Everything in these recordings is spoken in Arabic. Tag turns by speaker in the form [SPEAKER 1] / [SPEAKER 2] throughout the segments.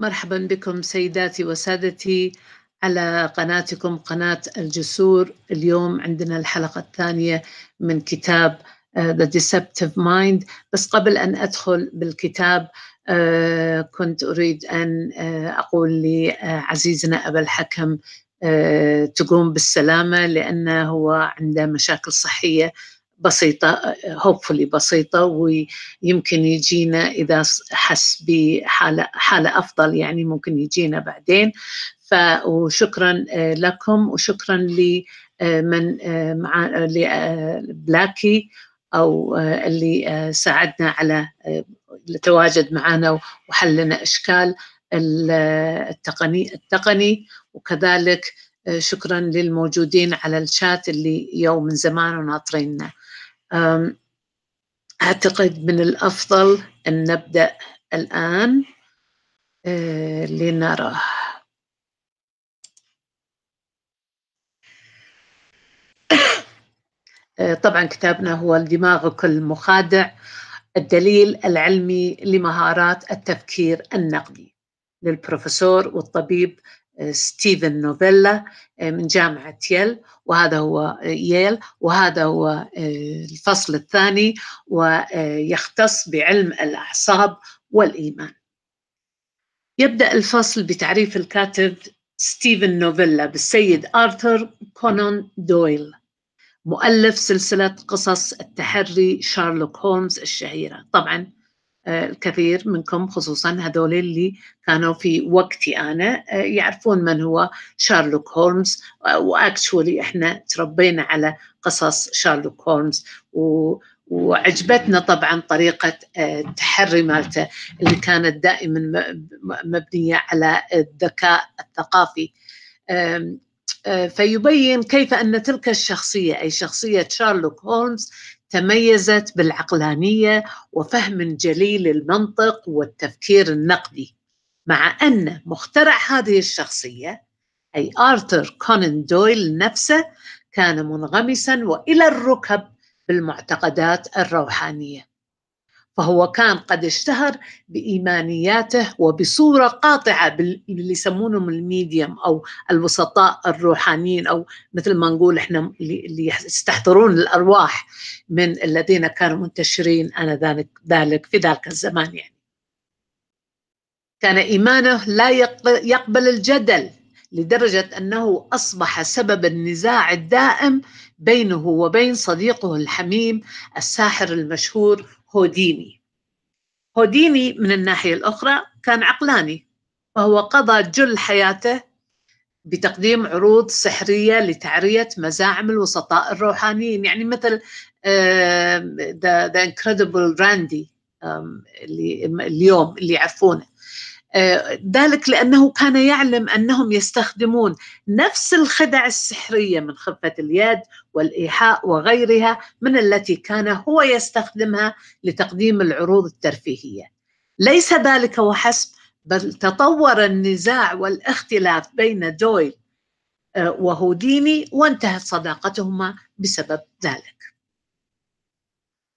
[SPEAKER 1] مرحبا بكم سيداتي وسادتي على قناتكم قناة الجسور اليوم عندنا الحلقة الثانية من كتاب آه، The Deceptive Mind بس قبل أن أدخل بالكتاب آه، كنت أريد أن آه، أقول لعزيزنا أبا الحكم تقوم بالسلامة لأنه هو عنده مشاكل صحية بسيطة هوبفولي بسيطة ويمكن يجينا إذا حس بحالة حالة أفضل يعني ممكن يجينا بعدين وشكرا آه، لكم وشكرا لمن آه، آه، مع بلاكي أو اللي ساعدنا على التواجد معنا وحلنا إشكال التقني التقني وكذلك شكرا للموجودين على الشات اللي يوم من زمان وناطريننا أعتقد من الأفضل أن نبدأ الآن آه، لنرى آه، طبعا كتابنا هو كل مخادع الدليل العلمي لمهارات التفكير النقدي للبروفيسور والطبيب ستيفن نوفيلا آه، من جامعة ييل وهذا هو آه، ييل وهذا هو آه، الفصل الثاني ويختص بعلم الأعصاب والإيمان يبدأ الفصل بتعريف الكاتب ستيفن نوفيلا بالسيد آرثر كونون دويل مؤلف سلسلة قصص التحري شارلوك هولمز الشهيرة طبعا الكثير منكم خصوصا هذول اللي كانوا في وقتي أنا آه، يعرفون من هو شارلوك هولمز آه، وأكشولي إحنا تربينا على قصص شارلوك هولمز و وعجبتنا طبعا طريقة آه، التحري مالته اللي كانت دائما مبنية على الذكاء الثقافي فيبين كيف أن تلك الشخصية أي شخصية شارلوك هولمز تميزت بالعقلانية وفهم جلي للمنطق والتفكير النقدي مع أن مخترع هذه الشخصية أي آرثر كونان دويل نفسه كان منغمسا وإلى الركب بالمعتقدات الروحانية فهو كان قد اشتهر بإيمانياته وبصورة قاطعة باللي يسمونهم الميديم أو الوسطاء الروحانيين أو مثل ما نقول إحنا اللي يستحضرون الأرواح من الذين كانوا منتشرين أنا ذلك في ذلك الزمان يعني كان إيمانه لا يقبل الجدل لدرجة أنه أصبح سبب النزاع الدائم بينه وبين صديقه الحميم الساحر المشهور هوديني هوديني من الناحية الأخرى كان عقلاني وهو قضى جل حياته بتقديم عروض سحرية لتعرية مزاعم الوسطاء الروحانيين يعني مثل The Incredible Randy اللي اليوم اللي يعرفونه آه، ذلك لأنه كان يعلم أنهم يستخدمون نفس الخدع السحرية من خفة اليد والإيحاء وغيرها من التي كان هو يستخدمها لتقديم العروض الترفيهية ليس ذلك وحسب بل تطور النزاع والاختلاف بين دويل آه، وهوديني وانتهت صداقتهما بسبب ذلك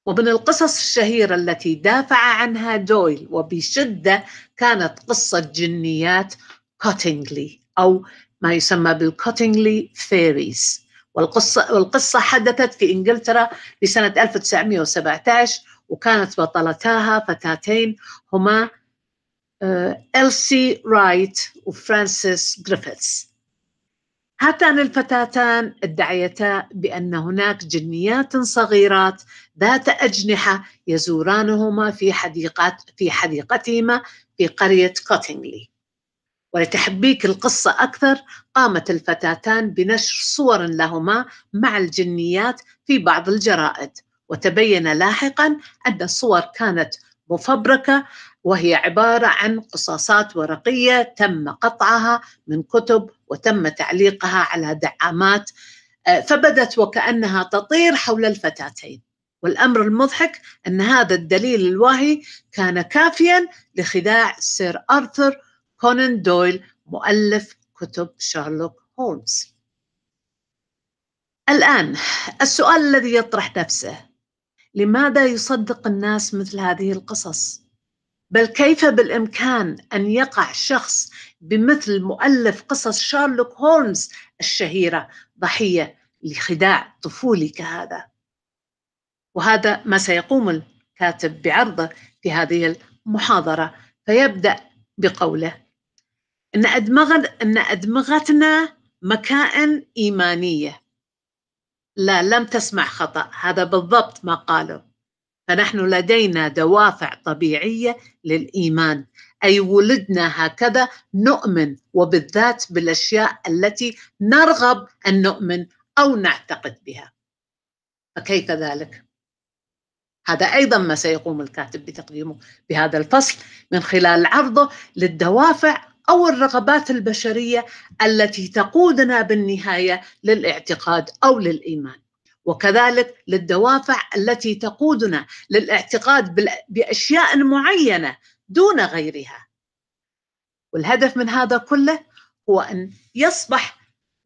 [SPEAKER 1] ومن القصص الشهيرة التي دافع عنها دويل وبشدة كانت قصة جنيات كوتينغلي أو ما يسمى بالكوتينغلي فيريز والقصة, والقصة حدثت في إنجلترا في سنة 1917 وكانت بطلتاها فتاتين هما آه، إلسي رايت وفرانسيس جريفيثs هاتان الفتاتان ادعيتا بأن هناك جنيات صغيرات ذات أجنحة يزورانهما في حديقات في حديقتهما في قرية كوتينغلي. ولتحبيك القصة أكثر قامت الفتاتان بنشر صور لهما مع الجنيات في بعض الجرائد وتبين لاحقا أن الصور كانت مفبركة وهي عبارة عن قصاصات ورقية تم قطعها من كتب وتم تعليقها على دعامات آه، فبدت وكأنها تطير حول الفتاتين والأمر المضحك أن هذا الدليل الواهي كان كافيا لخداع سير آرثر كونان دويل مؤلف كتب شارلوك هولمز الآن السؤال الذي يطرح نفسه لماذا يصدق الناس مثل هذه القصص؟ بل كيف بالإمكان أن يقع شخص بمثل مؤلف قصص شارلوك هولمز الشهيرة ضحية لخداع طفولي كهذا وهذا ما سيقوم الكاتب بعرضه في هذه المحاضرة فيبدأ بقوله إن, أدمغ... إن أدمغتنا مكائن إيمانية لا لم تسمع خطأ هذا بالضبط ما قاله فنحن لدينا دوافع طبيعيه للايمان اي ولدنا هكذا نؤمن وبالذات بالاشياء التي نرغب ان نؤمن او نعتقد بها فكيف ذلك هذا ايضا ما سيقوم الكاتب بتقديمه بهذا الفصل من خلال عرضه للدوافع او الرغبات البشريه التي تقودنا بالنهايه للاعتقاد او للايمان وكذلك للدوافع التي تقودنا للاعتقاد باشياء معينه دون غيرها والهدف من هذا كله هو ان يصبح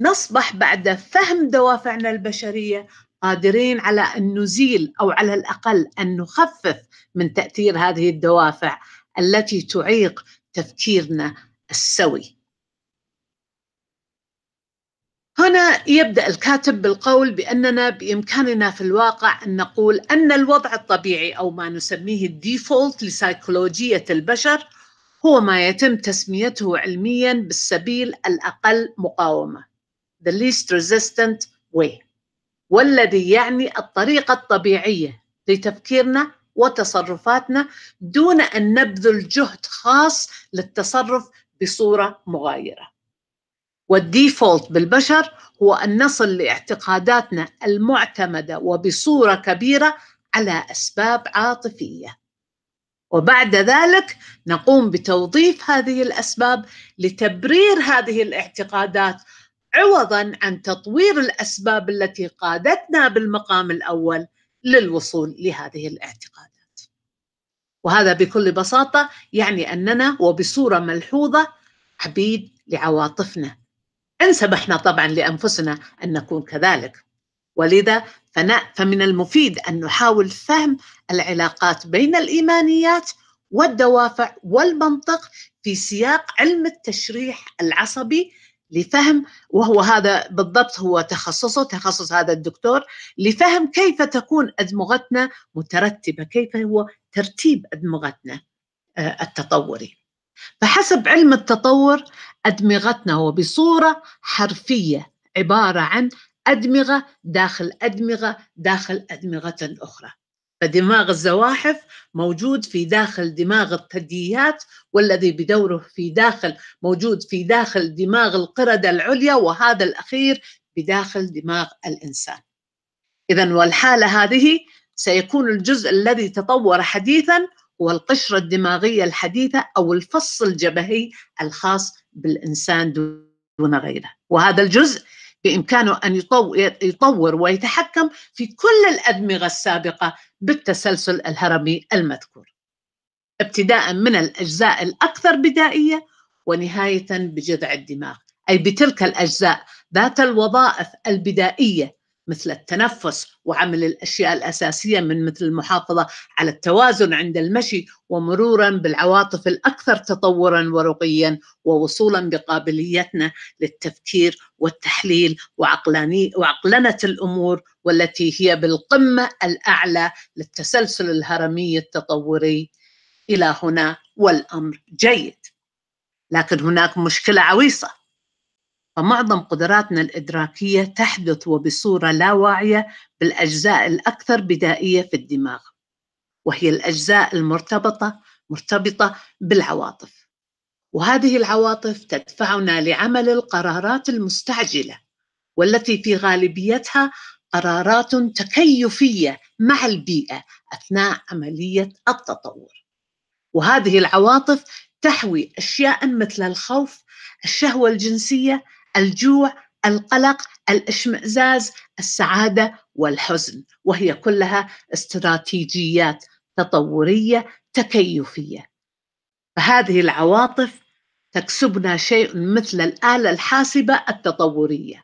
[SPEAKER 1] نصبح بعد فهم دوافعنا البشريه قادرين على ان نزيل او على الاقل ان نخفف من تاثير هذه الدوافع التي تعيق تفكيرنا السوي هنا يبدأ الكاتب بالقول بأننا بإمكاننا في الواقع أن نقول أن الوضع الطبيعي أو ما نسميه الديفولت لسيكولوجية البشر هو ما يتم تسميته علميا بالسبيل الأقل مقاومة the least resistant way والذي يعني الطريقة الطبيعية لتفكيرنا وتصرفاتنا دون أن نبذل جهد خاص للتصرف بصورة مغايرة والديفولت بالبشر هو أن نصل لاعتقاداتنا المعتمدة وبصورة كبيرة على أسباب عاطفية وبعد ذلك نقوم بتوظيف هذه الأسباب لتبرير هذه الاعتقادات عوضا عن تطوير الأسباب التي قادتنا بالمقام الأول للوصول لهذه الاعتقادات وهذا بكل بساطة يعني أننا وبصورة ملحوظة عبيد لعواطفنا انسب احنا طبعا لانفسنا ان نكون كذلك ولذا فمن المفيد ان نحاول فهم العلاقات بين الايمانيات والدوافع والمنطق في سياق علم التشريح العصبي لفهم وهو هذا بالضبط هو تخصصه تخصص هذا الدكتور لفهم كيف تكون ادمغتنا مترتبه كيف هو ترتيب ادمغتنا آه، التطوري فحسب علم التطور أدمغتنا وبصورة حرفية عبارة عن أدمغة داخل أدمغة داخل أدمغة أخرى فدماغ الزواحف موجود في داخل دماغ الثدييات والذي بدوره في داخل موجود في داخل دماغ القردة العليا وهذا الأخير بداخل دماغ الإنسان إذا والحالة هذه سيكون الجزء الذي تطور حديثا والقشرة الدماغية الحديثة أو الفص الجبهي الخاص بالإنسان دون غيره وهذا الجزء بإمكانه أن يطور ويتحكم في كل الأدمغة السابقة بالتسلسل الهرمي المذكور ابتداء من الأجزاء الأكثر بدائية ونهاية بجذع الدماغ أي بتلك الأجزاء ذات الوظائف البدائية مثل التنفس وعمل الاشياء الاساسيه من مثل المحافظه على التوازن عند المشي ومرورا بالعواطف الاكثر تطورا ورقيا ووصولا بقابليتنا للتفكير والتحليل وعقلاني وعقلنه الامور والتي هي بالقمه الاعلى للتسلسل الهرمي التطوري الى هنا والامر جيد لكن هناك مشكله عويصه فمعظم قدراتنا الإدراكية تحدث وبصورة لا واعية بالأجزاء الأكثر بدائية في الدماغ وهي الأجزاء المرتبطة مرتبطة بالعواطف وهذه العواطف تدفعنا لعمل القرارات المستعجلة والتي في غالبيتها قرارات تكيفية مع البيئة أثناء عملية التطور وهذه العواطف تحوي أشياء مثل الخوف الشهوة الجنسية الجوع القلق الاشمئزاز السعاده والحزن وهي كلها استراتيجيات تطوريه تكيفيه فهذه العواطف تكسبنا شيء مثل الاله الحاسبه التطوريه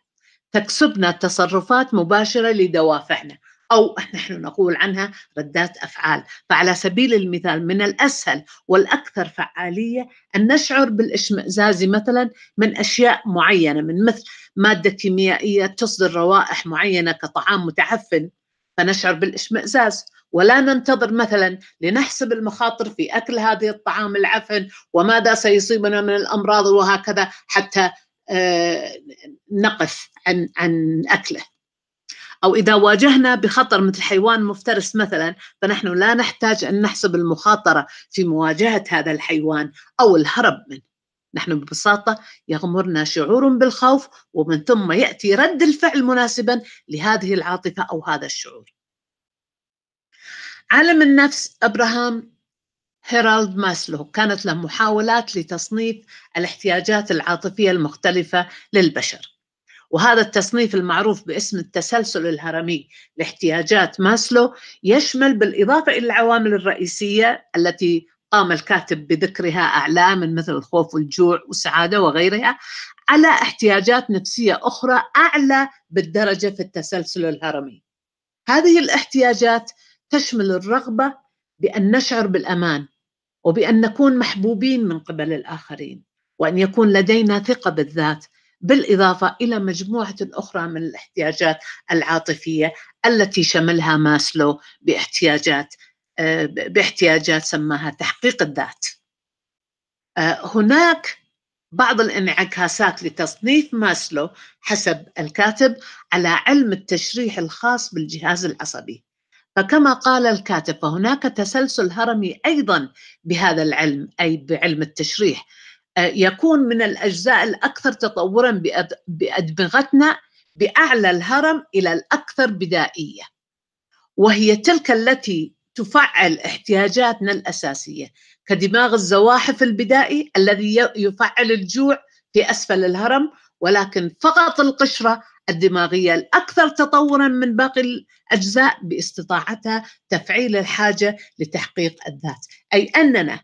[SPEAKER 1] تكسبنا تصرفات مباشره لدوافعنا أو نحن نقول عنها ردات أفعال فعلى سبيل المثال من الأسهل والأكثر فعالية أن نشعر بالإشمئزاز مثلا من أشياء معينة من مثل مادة كيميائية تصدر روائح معينة كطعام متعفن فنشعر بالإشمئزاز ولا ننتظر مثلا لنحسب المخاطر في أكل هذه الطعام العفن وماذا سيصيبنا من الأمراض وهكذا حتى آه، نقف عن عن أكله أو إذا واجهنا بخطر مثل حيوان مفترس مثلا فنحن لا نحتاج أن نحسب المخاطرة في مواجهة هذا الحيوان أو الهرب منه نحن ببساطة يغمرنا شعور بالخوف ومن ثم يأتي رد الفعل مناسبا لهذه العاطفة أو هذا الشعور عالم النفس أبراهام هيرالد ماسلو كانت له محاولات لتصنيف الاحتياجات العاطفية المختلفة للبشر وهذا التصنيف المعروف باسم التسلسل الهرمي لاحتياجات ماسلو يشمل بالإضافة إلى العوامل الرئيسية التي قام الكاتب بذكرها أعلى من مثل الخوف والجوع والسعادة وغيرها على احتياجات نفسية أخرى أعلى بالدرجة في التسلسل الهرمي هذه الاحتياجات تشمل الرغبة بأن نشعر بالأمان وبأن نكون محبوبين من قبل الآخرين وأن يكون لدينا ثقة بالذات بالإضافة إلى مجموعة أخرى من الاحتياجات العاطفية التي شملها ماسلو باحتياجات آه، باحتياجات سماها تحقيق الذات آه، هناك بعض الانعكاسات لتصنيف ماسلو حسب الكاتب على علم التشريح الخاص بالجهاز العصبي فكما قال الكاتب فهناك تسلسل هرمي ايضا بهذا العلم اي بعلم التشريح يكون من الأجزاء الأكثر تطورا بأدمغتنا بأعلى الهرم إلى الأكثر بدائية وهي تلك التي تفعل احتياجاتنا الأساسية كدماغ الزواحف البدائي الذي يفعل الجوع في أسفل الهرم ولكن فقط القشرة الدماغية الأكثر تطورا من باقي الأجزاء باستطاعتها تفعيل الحاجة لتحقيق الذات أي أننا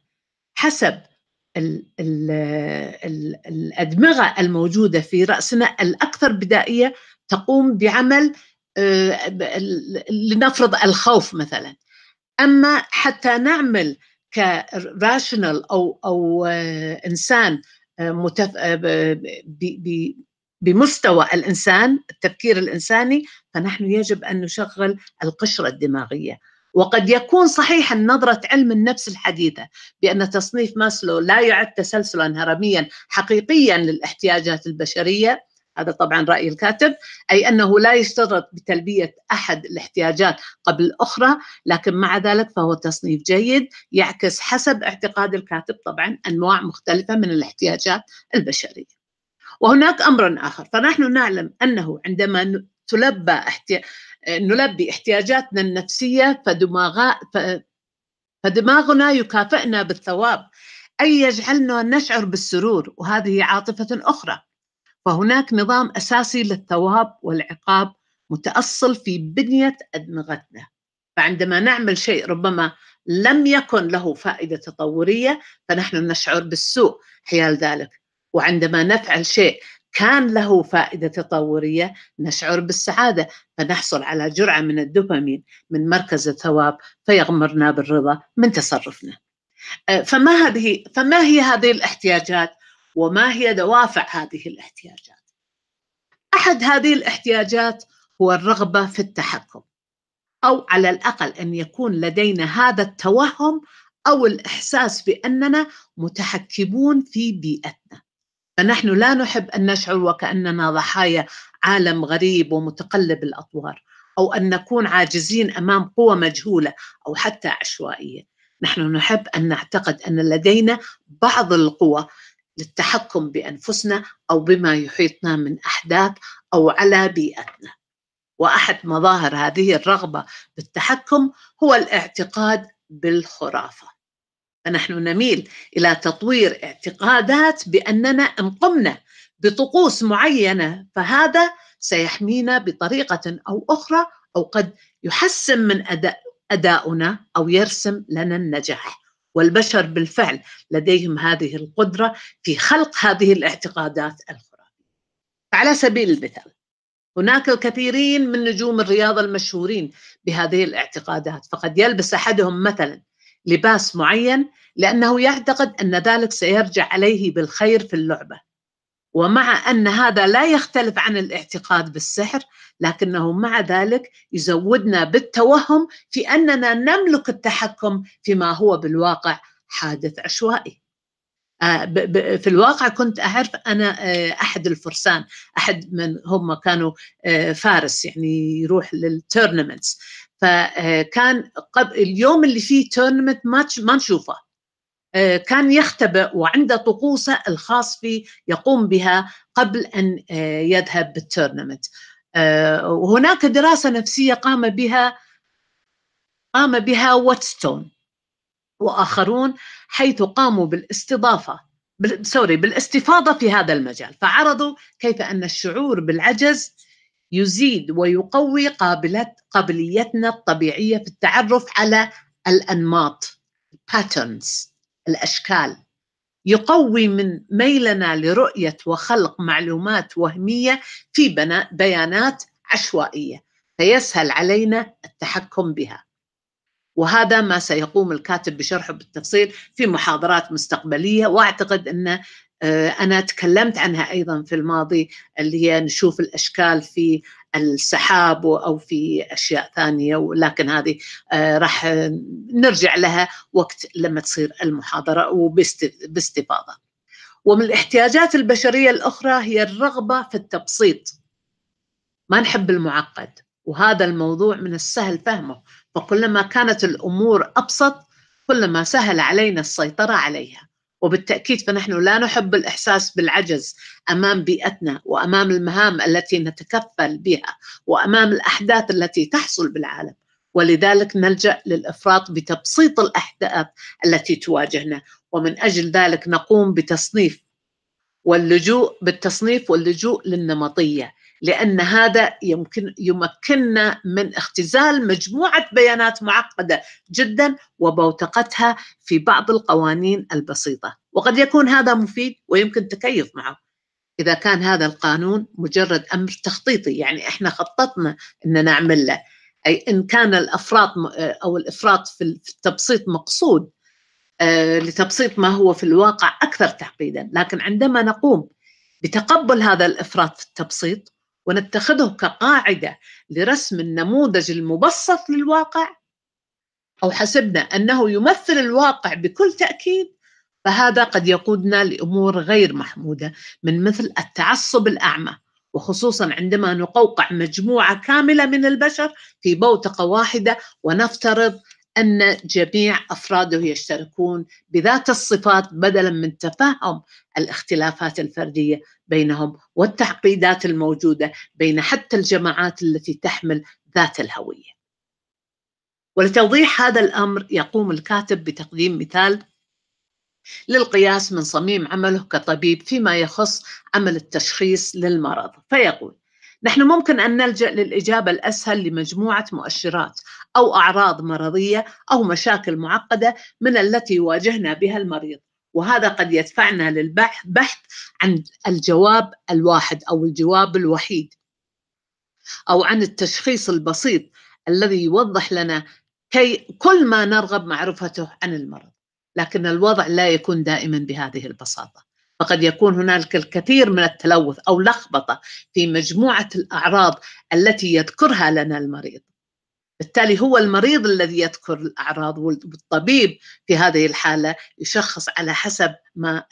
[SPEAKER 1] حسب الأدمغة الموجودة في رأسنا الأكثر بدائية تقوم بعمل آه، لنفرض الخوف مثلا أما حتى نعمل كراشنال أو أو آه، إنسان آه، متف... بمستوى الإنسان التفكير الإنساني فنحن يجب أن نشغل القشرة الدماغية وقد يكون صحيحا نظرة علم النفس الحديثة بأن تصنيف ماسلو لا يعد تسلسلا هرميا حقيقيا للاحتياجات البشرية هذا طبعا رأي الكاتب أي أنه لا يشترط بتلبية أحد الاحتياجات قبل الأخرى لكن مع ذلك فهو تصنيف جيد يعكس حسب اعتقاد الكاتب طبعا أنواع مختلفة من الاحتياجات البشرية وهناك أمر آخر فنحن نعلم أنه عندما تلبى احتي... نلبي احتياجاتنا النفسية فدماغ... فدماغنا يكافئنا بالثواب أي يجعلنا نشعر بالسرور وهذه عاطفة أخرى فهناك نظام أساسي للثواب والعقاب متأصل في بنية أدمغتنا فعندما نعمل شيء ربما لم يكن له فائدة تطورية فنحن نشعر بالسوء حيال ذلك وعندما نفعل شيء كان له فائدة تطورية نشعر بالسعادة فنحصل على جرعة من الدوبامين من مركز الثواب فيغمرنا بالرضا من تصرفنا أه، فما هذه فما هي هذه الاحتياجات وما هي دوافع هذه الاحتياجات أحد هذه الاحتياجات هو الرغبة في التحكم أو على الأقل أن يكون لدينا هذا التوهم أو الإحساس بأننا متحكمون في بيئتنا فنحن لا نحب ان نشعر وكاننا ضحايا عالم غريب ومتقلب الاطوار او ان نكون عاجزين امام قوى مجهوله او حتى عشوائيه نحن نحب ان نعتقد ان لدينا بعض القوى للتحكم بانفسنا او بما يحيطنا من احداث او على بيئتنا واحد مظاهر هذه الرغبه بالتحكم هو الاعتقاد بالخرافه فنحن نميل إلى تطوير اعتقادات بأننا إن قمنا بطقوس معينة فهذا سيحمينا بطريقة أو أخرى أو قد يحسن من أداء أداؤنا أو يرسم لنا النجاح والبشر بالفعل لديهم هذه القدرة في خلق هذه الاعتقادات الخرافية على سبيل المثال هناك الكثيرين من نجوم الرياضة المشهورين بهذه الاعتقادات فقد يلبس أحدهم مثلا لباس معين لأنه يعتقد أن ذلك سيرجع عليه بالخير في اللعبة ومع أن هذا لا يختلف عن الاعتقاد بالسحر لكنه مع ذلك يزودنا بالتوهم في أننا نملك التحكم فيما هو بالواقع حادث عشوائي آه، في الواقع كنت أعرف أنا آه، أحد الفرسان أحد من هم كانوا آه، فارس يعني يروح للتورنمنتس فكان آه، قبل اليوم اللي فيه تورنمنت ماتش ما نشوفه آه، كان يختبئ وعنده طقوسه الخاص فيه يقوم بها قبل ان آه، يذهب بالتورنمنت وهناك دراسه نفسيه قام بها قام بها واتستون واخرون حيث قاموا بالاستضافه سوري بالاستفاضه في هذا المجال فعرضوا كيف ان الشعور بالعجز يزيد ويقوي قابلت قابليتنا الطبيعية في التعرف على الأنماط patterns الأشكال يقوي من ميلنا لرؤية وخلق معلومات وهمية في بيانات عشوائية فيسهل علينا التحكم بها وهذا ما سيقوم الكاتب بشرحه بالتفصيل في محاضرات مستقبلية وأعتقد أن آه، أنا تكلمت عنها أيضا في الماضي اللي هي نشوف الأشكال في السحاب أو في أشياء ثانية ولكن هذه آه، راح نرجع لها وقت لما تصير المحاضرة وباستفاضة ومن الاحتياجات البشرية الأخرى هي الرغبة في التبسيط ما نحب المعقد وهذا الموضوع من السهل فهمه فكلما كانت الأمور أبسط كلما سهل علينا السيطرة عليها وبالتأكيد فنحن لا نحب الإحساس بالعجز أمام بيئتنا وأمام المهام التي نتكفل بها وأمام الأحداث التي تحصل بالعالم ولذلك نلجأ للإفراط بتبسيط الأحداث التي تواجهنا ومن أجل ذلك نقوم بتصنيف واللجوء بالتصنيف واللجوء للنمطية لأن هذا يمكن يمكننا من اختزال مجموعة بيانات معقدة جدا وبوتقتها في بعض القوانين البسيطة وقد يكون هذا مفيد ويمكن التكيف معه إذا كان هذا القانون مجرد أمر تخطيطي يعني إحنا خططنا أن نعمل له أي إن كان الأفراط أو الإفراط في التبسيط مقصود آه، لتبسيط ما هو في الواقع أكثر تعقيدا لكن عندما نقوم بتقبل هذا الإفراط في التبسيط ونتخذه كقاعده لرسم النموذج المبسط للواقع او حسبنا انه يمثل الواقع بكل تاكيد فهذا قد يقودنا لامور غير محموده من مثل التعصب الاعمى وخصوصا عندما نقوقع مجموعه كامله من البشر في بوتقه واحده ونفترض ان جميع افراده يشتركون بذات الصفات بدلا من تفهم الاختلافات الفرديه بينهم والتعقيدات الموجوده بين حتى الجماعات التي تحمل ذات الهويه. ولتوضيح هذا الامر يقوم الكاتب بتقديم مثال للقياس من صميم عمله كطبيب فيما يخص عمل التشخيص للمرض فيقول نحن ممكن أن نلجأ للإجابة الأسهل لمجموعة مؤشرات أو أعراض مرضية أو مشاكل معقدة من التي يواجهنا بها المريض وهذا قد يدفعنا للبحث عن الجواب الواحد أو الجواب الوحيد أو عن التشخيص البسيط الذي يوضح لنا كي كل ما نرغب معرفته عن المرض لكن الوضع لا يكون دائما بهذه البساطه فقد يكون هنالك الكثير من التلوث او لخبطه في مجموعه الاعراض التي يذكرها لنا المريض. بالتالي هو المريض الذي يذكر الاعراض والطبيب في هذه الحاله يشخص على حسب ما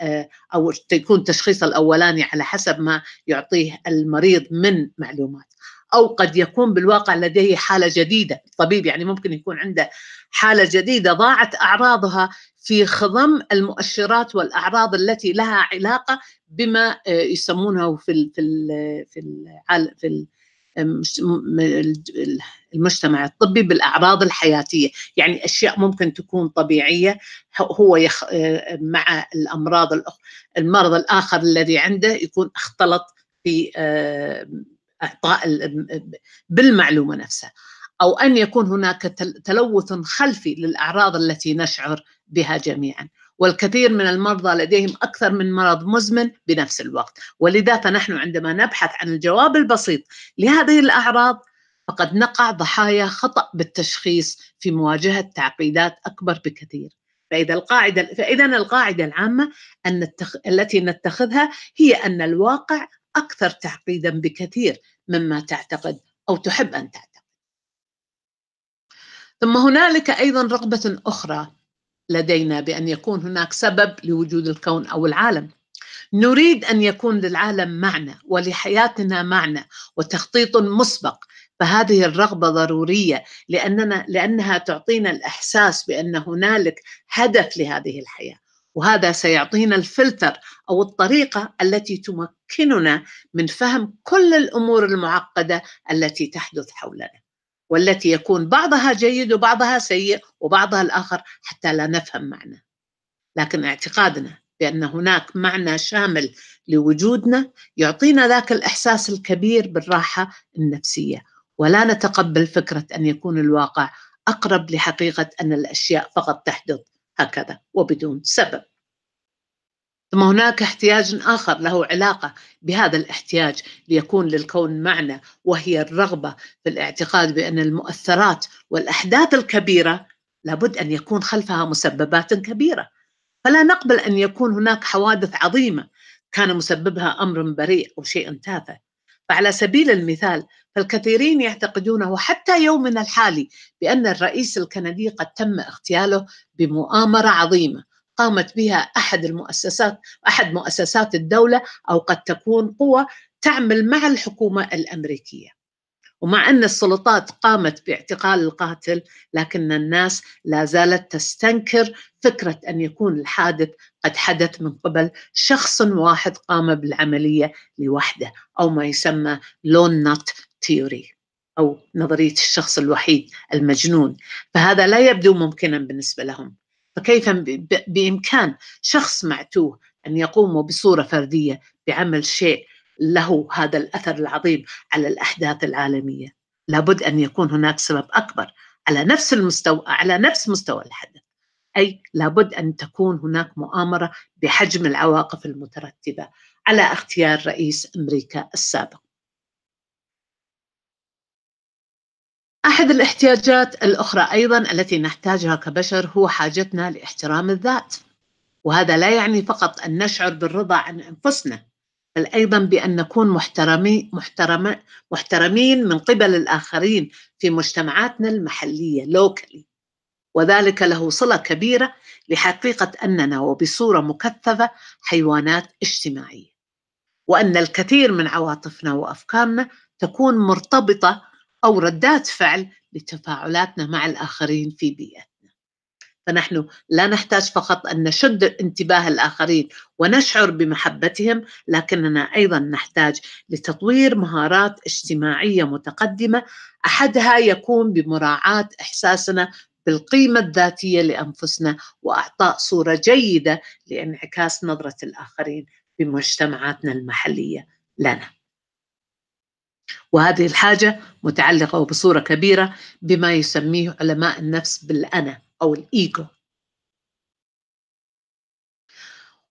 [SPEAKER 1] او يكون تشخيص الاولاني على حسب ما يعطيه المريض من معلومات. أو قد يكون بالواقع لديه حالة جديدة الطبيب يعني ممكن يكون عنده حالة جديدة ضاعت أعراضها في خضم المؤشرات والأعراض التي لها علاقة بما آه، يسمونه في في في في آه، المجتمع الطبي بالاعراض الحياتيه، يعني اشياء ممكن تكون طبيعيه هو يخ آه، مع الامراض المرض الاخر الذي عنده يكون اختلط في اعطاء بالمعلومه نفسها او ان يكون هناك تلوث خلفي للاعراض التي نشعر بها جميعا والكثير من المرضى لديهم اكثر من مرض مزمن بنفس الوقت ولذا فنحن عندما نبحث عن الجواب البسيط لهذه الاعراض فقد نقع ضحايا خطا بالتشخيص في مواجهه تعقيدات اكبر بكثير فإذا القاعدة فإذا القاعدة العامة أن التخ... التي نتخذها هي أن الواقع اكثر تعقيدا بكثير مما تعتقد او تحب ان تعتقد. ثم هنالك ايضا رغبه اخرى لدينا بان يكون هناك سبب لوجود الكون او العالم. نريد ان يكون للعالم معنى ولحياتنا معنى وتخطيط مسبق فهذه الرغبة ضرورية لأننا لأنها تعطينا الإحساس بأن هنالك هدف لهذه الحياة وهذا سيعطينا الفلتر او الطريقه التي تمكننا من فهم كل الامور المعقده التي تحدث حولنا والتي يكون بعضها جيد وبعضها سيء وبعضها الاخر حتى لا نفهم معنى لكن اعتقادنا بان هناك معنى شامل لوجودنا يعطينا ذاك الاحساس الكبير بالراحه النفسيه ولا نتقبل فكره ان يكون الواقع اقرب لحقيقه ان الاشياء فقط تحدث هكذا وبدون سبب ثم هناك احتياج اخر له علاقه بهذا الاحتياج ليكون للكون معنى وهي الرغبه في الاعتقاد بان المؤثرات والاحداث الكبيره لابد ان يكون خلفها مسببات كبيره فلا نقبل ان يكون هناك حوادث عظيمه كان مسببها امر بريء او شيء تافه فعلى سبيل المثال فالكثيرين يعتقدون وحتى يومنا الحالي بأن الرئيس الكندي قد تم اغتياله بمؤامرة عظيمة قامت بها أحد المؤسسات أحد مؤسسات الدولة أو قد تكون قوة تعمل مع الحكومة الأمريكية ومع أن السلطات قامت باعتقال القاتل لكن الناس لا زالت تستنكر فكرة أن يكون الحادث قد حدث من قبل شخص واحد قام بالعملية لوحده أو ما يسمى لون نوت تيوري أو نظرية الشخص الوحيد المجنون فهذا لا يبدو ممكنا بالنسبة لهم فكيف بإمكان شخص معتوه أن يقوم بصورة فردية بعمل شيء له هذا الاثر العظيم على الاحداث العالميه لابد ان يكون هناك سبب اكبر على نفس المستوى على نفس مستوى الحدث اي لابد ان تكون هناك مؤامره بحجم العواقب المترتبه على اختيار رئيس امريكا السابق احد الاحتياجات الاخرى ايضا التي نحتاجها كبشر هو حاجتنا لاحترام الذات وهذا لا يعني فقط ان نشعر بالرضا عن انفسنا بل أيضا بأن نكون محترمين, محترم محترمين من قبل الآخرين في مجتمعاتنا المحلية لوكالي وذلك له صلة كبيرة لحقيقة أننا وبصورة مكثفة حيوانات اجتماعية وأن الكثير من عواطفنا وأفكارنا تكون مرتبطة أو ردات فعل لتفاعلاتنا مع الآخرين في بيئتنا فنحن لا نحتاج فقط ان نشد انتباه الاخرين ونشعر بمحبتهم لكننا ايضا نحتاج لتطوير مهارات اجتماعيه متقدمه احدها يكون بمراعاه احساسنا بالقيمه الذاتيه لانفسنا واعطاء صوره جيده لانعكاس نظره الاخرين بمجتمعاتنا المحليه لنا. وهذه الحاجه متعلقه وبصوره كبيره بما يسميه علماء النفس بالانا أو الإيجو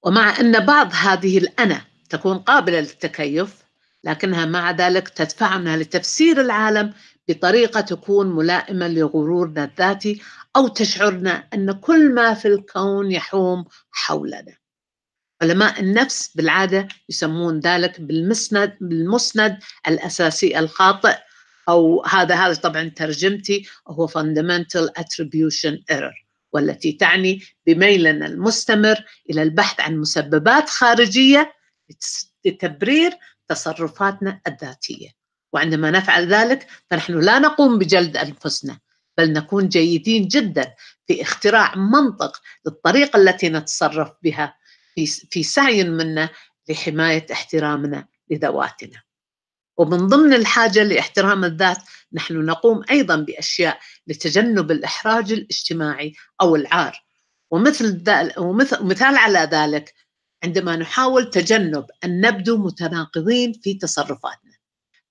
[SPEAKER 1] ومع أن بعض هذه الأنا تكون قابلة للتكيف لكنها مع ذلك تدفعنا لتفسير العالم بطريقة تكون ملائمة لغرورنا الذاتي أو تشعرنا أن كل ما في الكون يحوم حولنا علماء النفس بالعادة يسمون ذلك بالمسند, بالمسند الأساسي الخاطئ او هذا هذا طبعا ترجمتي هو fundamental attribution error والتي تعني بميلنا المستمر الى البحث عن مسببات خارجيه لتبرير تصرفاتنا الذاتيه وعندما نفعل ذلك فنحن لا نقوم بجلد انفسنا بل نكون جيدين جدا في اختراع منطق للطريقه التي نتصرف بها في سعي منا لحمايه احترامنا لذواتنا ومن ضمن الحاجة لاحترام الذات نحن نقوم أيضا بأشياء لتجنب الإحراج الاجتماعي أو العار ومثل ومثال على ذلك عندما نحاول تجنب أن نبدو متناقضين في تصرفاتنا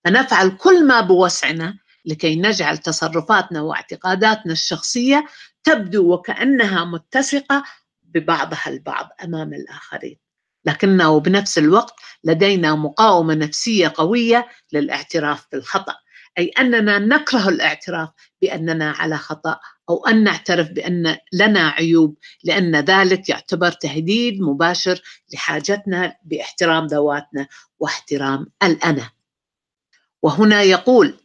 [SPEAKER 1] فنفعل كل ما بوسعنا لكي نجعل تصرفاتنا واعتقاداتنا الشخصية تبدو وكأنها متسقة ببعضها البعض أمام الآخرين لكنه بنفس الوقت لدينا مقاومه نفسيه قويه للاعتراف بالخطا اي اننا نكره الاعتراف باننا على خطا او ان نعترف بان لنا عيوب لان ذلك يعتبر تهديد مباشر لحاجتنا باحترام ذواتنا واحترام الانا وهنا يقول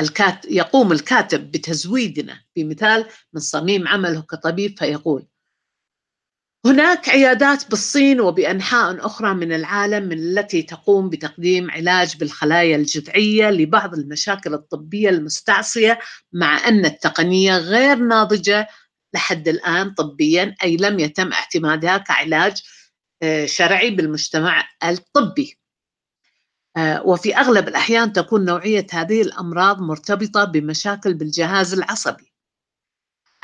[SPEAKER 1] الكات يقوم الكاتب بتزويدنا بمثال من صميم عمله كطبيب فيقول هناك عيادات بالصين وبأنحاء أخرى من العالم من التي تقوم بتقديم علاج بالخلايا الجذعية لبعض المشاكل الطبية المستعصية مع أن التقنية غير ناضجة لحد الآن طبيا أي لم يتم اعتمادها كعلاج آه، شرعي بالمجتمع الطبي آه، وفي أغلب الأحيان تكون نوعية هذه الأمراض مرتبطة بمشاكل بالجهاز العصبي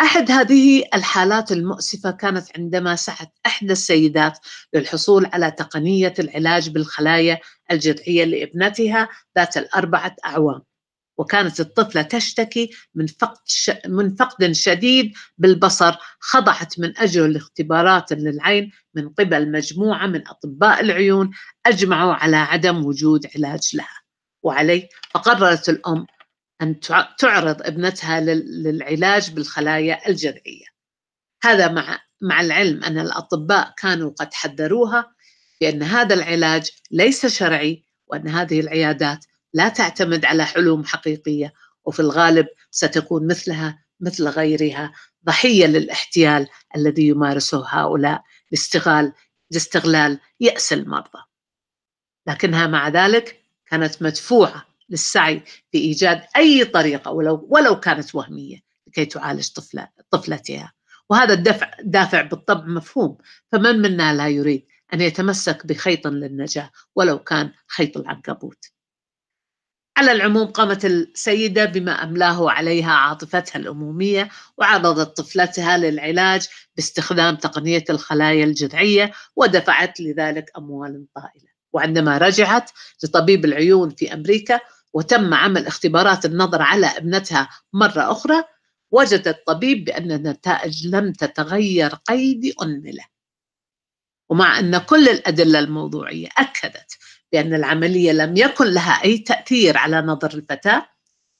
[SPEAKER 1] أحد هذه الحالات المؤسفة كانت عندما سعت إحدى السيدات للحصول على تقنية العلاج بالخلايا الجذعية لابنتها ذات الأربعة أعوام وكانت الطفلة تشتكي من فقد ش... من فقد شديد بالبصر خضعت من أجل الاختبارات للعين من قبل مجموعة من أطباء العيون أجمعوا على عدم وجود علاج لها وعليه فقررت الأم أن تعرض ابنتها للعلاج بالخلايا الجذعية هذا مع, مع العلم أن الأطباء كانوا قد حذروها بأن هذا العلاج ليس شرعي وأن هذه العيادات لا تعتمد على حلوم حقيقية وفي الغالب ستكون مثلها مثل غيرها ضحية للاحتيال الذي يمارسه هؤلاء لاستغلال لاستغلال يأس المرضى لكنها مع ذلك كانت مدفوعة للسعي في إيجاد أي طريقة ولو, ولو كانت وهمية لكي تعالج طفلة طفلتها وهذا الدفع دافع بالطبع مفهوم فمن منا لا يريد أن يتمسك بخيط للنجاة ولو كان خيط العنكبوت على العموم قامت السيدة بما أملاه عليها عاطفتها الأمومية وعرضت طفلتها للعلاج باستخدام تقنية الخلايا الجذعية ودفعت لذلك أموال طائلة وعندما رجعت لطبيب العيون في أمريكا وتم عمل اختبارات النظر على ابنتها مرة أخرى وجد الطبيب بأن النتائج لم تتغير قيد أنملة ومع أن كل الأدلة الموضوعية أكدت بأن العملية لم يكن لها أي تأثير على نظر الفتاة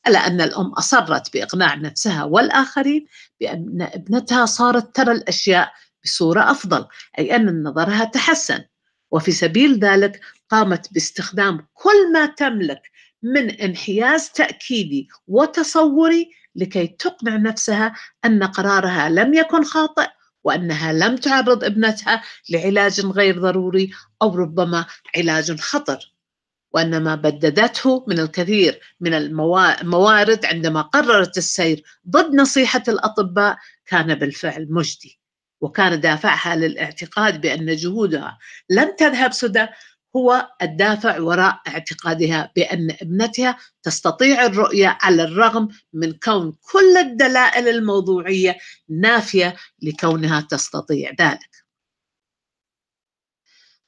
[SPEAKER 1] ألا أن الأم أصرت بإقناع نفسها والآخرين بأن ابنتها صارت ترى الأشياء بصورة أفضل أي أن نظرها تحسن وفي سبيل ذلك قامت باستخدام كل ما تملك من انحياز تاكيدي وتصوري لكي تقنع نفسها ان قرارها لم يكن خاطئ وانها لم تعرض ابنتها لعلاج غير ضروري او ربما علاج خطر وان ما بددته من الكثير من الموارد عندما قررت السير ضد نصيحه الاطباء كان بالفعل مجدي وكان دافعها للاعتقاد بان جهودها لم تذهب سدى هو الدافع وراء اعتقادها بأن ابنتها تستطيع الرؤية على الرغم من كون كل الدلائل الموضوعية نافية لكونها تستطيع ذلك.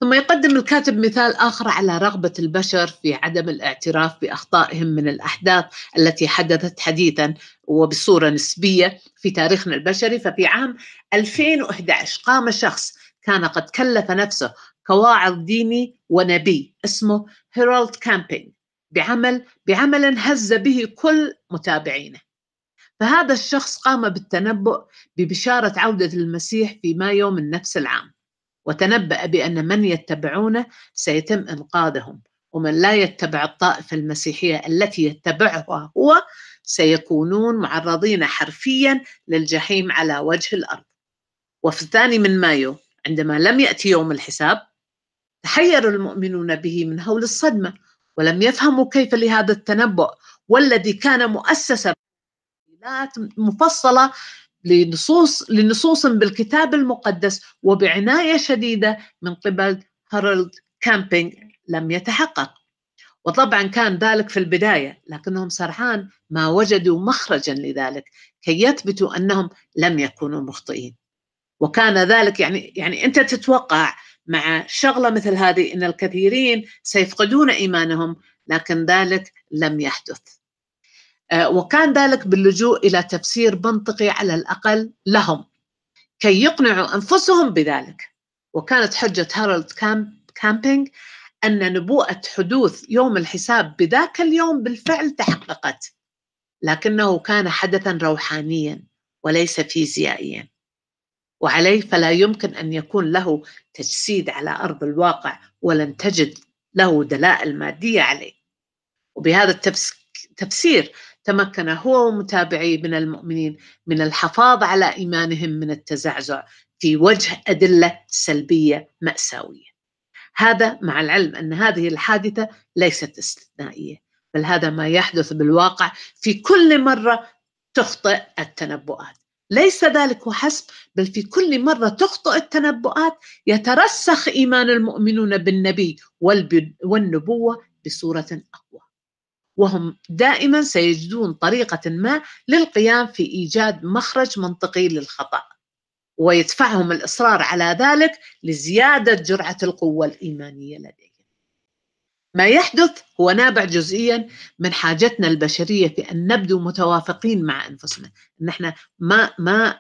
[SPEAKER 1] ثم يقدم الكاتب مثال آخر على رغبة البشر في عدم الاعتراف بأخطائهم من الأحداث التي حدثت حديثا وبصورة نسبية في تاريخنا البشري ففي عام 2011 قام شخص كان قد كلف نفسه كواعظ ديني ونبي اسمه هيرالد كامبينج بعمل بعمل هز به كل متابعينه فهذا الشخص قام بالتنبؤ ببشارة عودة المسيح في مايو من نفس العام وتنبأ بأن من يتبعونه سيتم إنقاذهم ومن لا يتبع الطائفة المسيحية التي يتبعها هو سيكونون معرضين حرفيا للجحيم على وجه الأرض وفي الثاني من مايو عندما لم يأتي يوم الحساب تحير المؤمنون به من هول الصدمة ولم يفهموا كيف لهذا التنبؤ والذي كان مؤسسا مفصلة لنصوص لنصوص بالكتاب المقدس وبعناية شديدة من قبل هارولد كامبينج لم يتحقق وطبعا كان ذلك في البداية لكنهم سرعان ما وجدوا مخرجا لذلك كي يثبتوا أنهم لم يكونوا مخطئين وكان ذلك يعني يعني أنت تتوقع مع شغله مثل هذه ان الكثيرين سيفقدون ايمانهم لكن ذلك لم يحدث آه، وكان ذلك باللجوء الى تفسير منطقي على الاقل لهم كي يقنعوا انفسهم بذلك وكانت حجه هارولد كامب كامبينج ان نبوءه حدوث يوم الحساب بذاك اليوم بالفعل تحققت لكنه كان حدثا روحانيا وليس فيزيائيا وعليه فلا يمكن أن يكون له تجسيد على أرض الواقع ولن تجد له دلائل مادية عليه وبهذا التفسير تمكن هو ومتابعيه من المؤمنين من الحفاظ على إيمانهم من التزعزع في وجه أدلة سلبية مأساوية هذا مع العلم أن هذه الحادثة ليست استثنائية بل هذا ما يحدث بالواقع في كل مرة تخطئ التنبؤات ليس ذلك وحسب بل في كل مرة تخطئ التنبؤات يترسخ إيمان المؤمنون بالنبي والنبوة بصورة أقوى وهم دائما سيجدون طريقة ما للقيام في إيجاد مخرج منطقي للخطأ ويدفعهم الإصرار على ذلك لزيادة جرعة القوة الإيمانية لديهم ما يحدث هو نابع جزئيا من حاجتنا البشريه في ان نبدو متوافقين مع انفسنا، ان احنا ما ما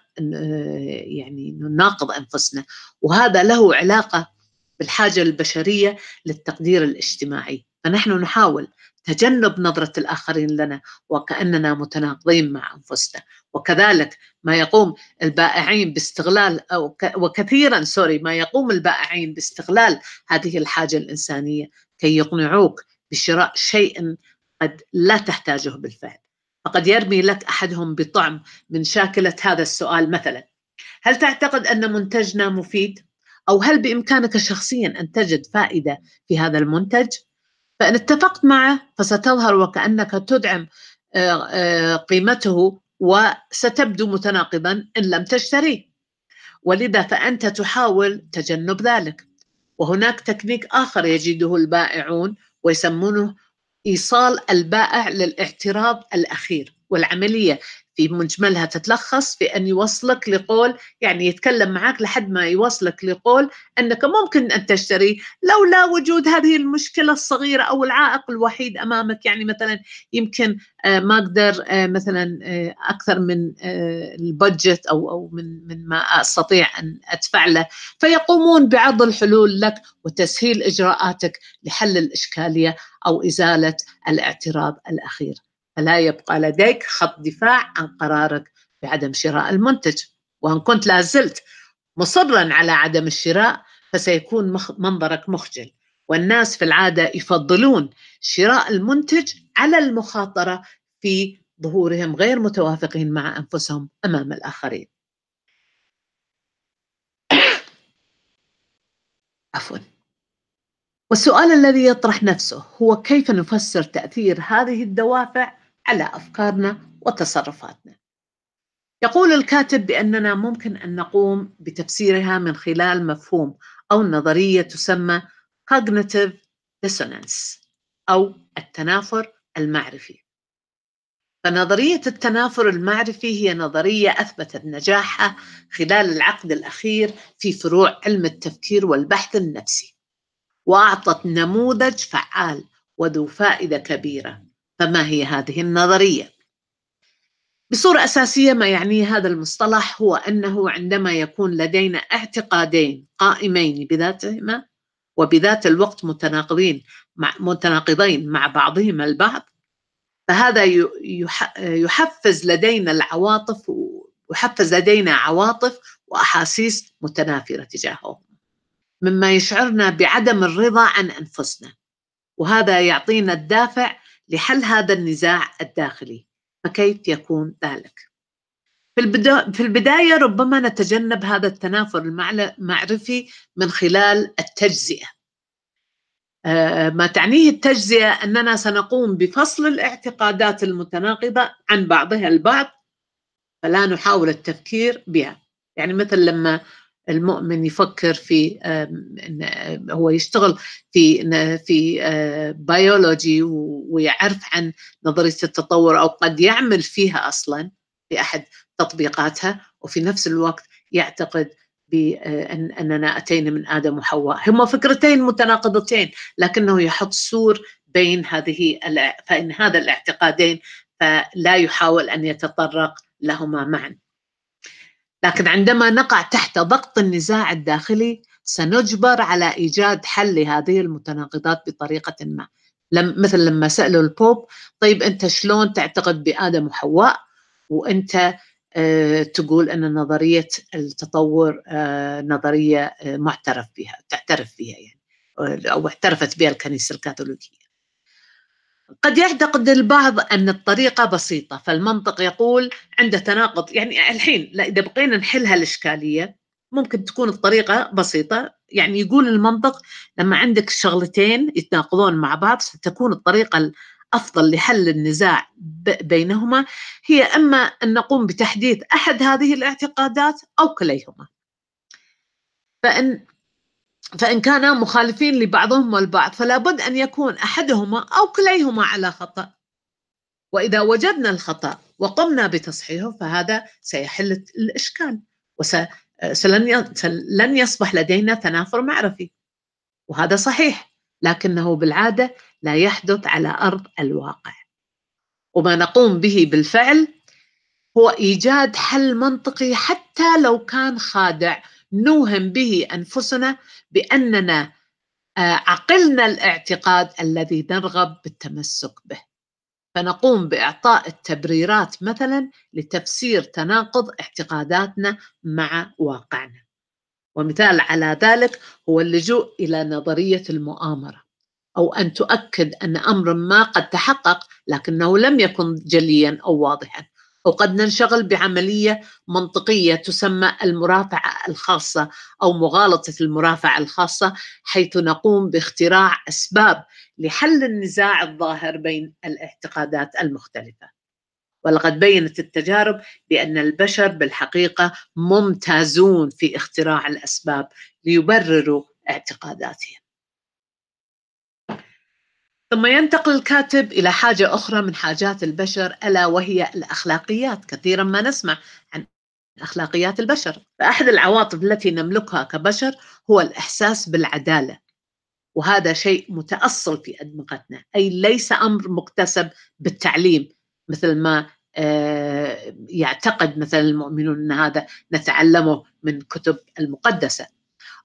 [SPEAKER 1] يعني نناقض انفسنا، وهذا له علاقه بالحاجه البشريه للتقدير الاجتماعي، فنحن نحاول تجنب نظرة الآخرين لنا وكأننا متناقضين مع أنفسنا وكذلك ما يقوم البائعين باستغلال أو وكثيرا سوري ما يقوم البائعين باستغلال هذه الحاجة الإنسانية كي يقنعوك بشراء شيء قد لا تحتاجه بالفعل فقد يرمي لك أحدهم بطعم من شاكلة هذا السؤال مثلا هل تعتقد أن منتجنا مفيد؟ أو هل بإمكانك شخصيا أن تجد فائدة في هذا المنتج؟ فإن اتفقت معه فستظهر وكأنك تدعم آه، آه، قيمته وستبدو متناقضا إن لم تشتريه ولذا فأنت تحاول تجنب ذلك وهناك تكنيك آخر يجده البائعون ويسمونه إيصال البائع للاعتراض الأخير والعملية في مجملها تتلخص في أن يوصلك لقول يعني يتكلم معك لحد ما يوصلك لقول أنك ممكن أن تشتري لولا وجود هذه المشكلة الصغيرة أو العائق الوحيد أمامك يعني مثلا يمكن آه، ما أقدر آه، مثلا آه، أكثر من البجت أو أو من من ما أستطيع أن أدفع له فيقومون بعرض الحلول لك وتسهيل إجراءاتك لحل الإشكالية أو إزالة الاعتراض الأخير فلا يبقى لديك خط دفاع عن قرارك بعدم شراء المنتج وان كنت لازلت مصرا على عدم الشراء فسيكون منظرك مخجل والناس في العاده يفضلون شراء المنتج على المخاطره في ظهورهم غير متوافقين مع انفسهم امام الاخرين. عفوا. والسؤال الذي يطرح نفسه هو كيف نفسر تاثير هذه الدوافع على أفكارنا وتصرفاتنا. يقول الكاتب بأننا ممكن أن نقوم بتفسيرها من خلال مفهوم أو نظرية تسمى cognitive dissonance أو التنافر المعرفي. فنظرية التنافر المعرفي هي نظرية أثبتت نجاحها خلال العقد الأخير في فروع علم التفكير والبحث النفسي، وأعطت نموذج فعال وذو فائدة كبيرة فما هي هذه النظريه بصوره اساسيه ما يعنيه هذا المصطلح هو انه عندما يكون لدينا اعتقادين قائمين بذاتهما وبذات الوقت متناقضين مع متناقضين مع بعضهما البعض فهذا يحفز لدينا العواطف يحفز لدينا عواطف واحاسيس متنافره تجاههم مما يشعرنا بعدم الرضا عن انفسنا وهذا يعطينا الدافع لحل هذا النزاع الداخلي فكيف يكون ذلك؟ في البداية ربما نتجنب هذا التنافر المعرفي من خلال التجزئة آه، ما تعنيه التجزئة أننا سنقوم بفصل الاعتقادات المتناقضة عن بعضها البعض فلا نحاول التفكير بها يعني مثل لما المؤمن يفكر في هو يشتغل في في بيولوجي آه، ويعرف عن نظريه التطور او قد يعمل فيها اصلا في احد تطبيقاتها وفي نفس الوقت يعتقد بأن آه، أننا أتينا من آدم وحواء هما فكرتين متناقضتين لكنه يحط سور بين هذه فإن هذا الاعتقادين فلا يحاول أن يتطرق لهما معا لكن عندما نقع تحت ضغط النزاع الداخلي سنجبر على ايجاد حل لهذه المتناقضات بطريقه ما لم مثل لما سالوا البوب طيب انت شلون تعتقد بادم وحواء وانت آه، تقول ان نظريه التطور آه، نظريه آه، معترف بها تعترف بها يعني او اعترفت بها الكنيسه الكاثوليكيه قد يعتقد البعض أن الطريقة بسيطة فالمنطق يقول عنده تناقض يعني الحين لا إذا بقينا نحل هالإشكالية ممكن تكون الطريقة بسيطة يعني يقول المنطق لما عندك شغلتين يتناقضون مع بعض ستكون الطريقة الأفضل لحل النزاع بينهما هي إما أن نقوم بتحديث أحد هذه الاعتقادات أو كليهما فإن فإن كانا مخالفين لبعضهما البعض فلا بد أن يكون أحدهما أو كليهما على خطأ وإذا وجدنا الخطأ وقمنا بتصحيحه فهذا سيحل الإشكال وسلن يصبح لدينا تنافر معرفي وهذا صحيح لكنه بالعادة لا يحدث على أرض الواقع وما نقوم به بالفعل هو إيجاد حل منطقي حتى لو كان خادع نوهم به انفسنا باننا آه، عقلنا الاعتقاد الذي نرغب بالتمسك به فنقوم باعطاء التبريرات مثلا لتفسير تناقض اعتقاداتنا مع واقعنا ومثال على ذلك هو اللجوء الى نظريه المؤامره او ان تؤكد ان امر ما قد تحقق لكنه لم يكن جليا او واضحا وقد ننشغل بعملية منطقية تسمى المرافعة الخاصة أو مغالطة المرافعة الخاصة حيث نقوم باختراع أسباب لحل النزاع الظاهر بين الاعتقادات المختلفة ولقد بينت التجارب بأن البشر بالحقيقة ممتازون في اختراع الأسباب ليبرروا اعتقاداتهم ثم ينتقل الكاتب إلى حاجة أخرى من حاجات البشر ألا وهي الأخلاقيات كثيرا ما نسمع عن أخلاقيات البشر فأحد العواطف التي نملكها كبشر هو الإحساس بالعدالة وهذا شيء متأصل في أدمغتنا أي ليس أمر مكتسب بالتعليم مثل ما آه، يعتقد مثلا المؤمنون أن هذا نتعلمه من كتب المقدسة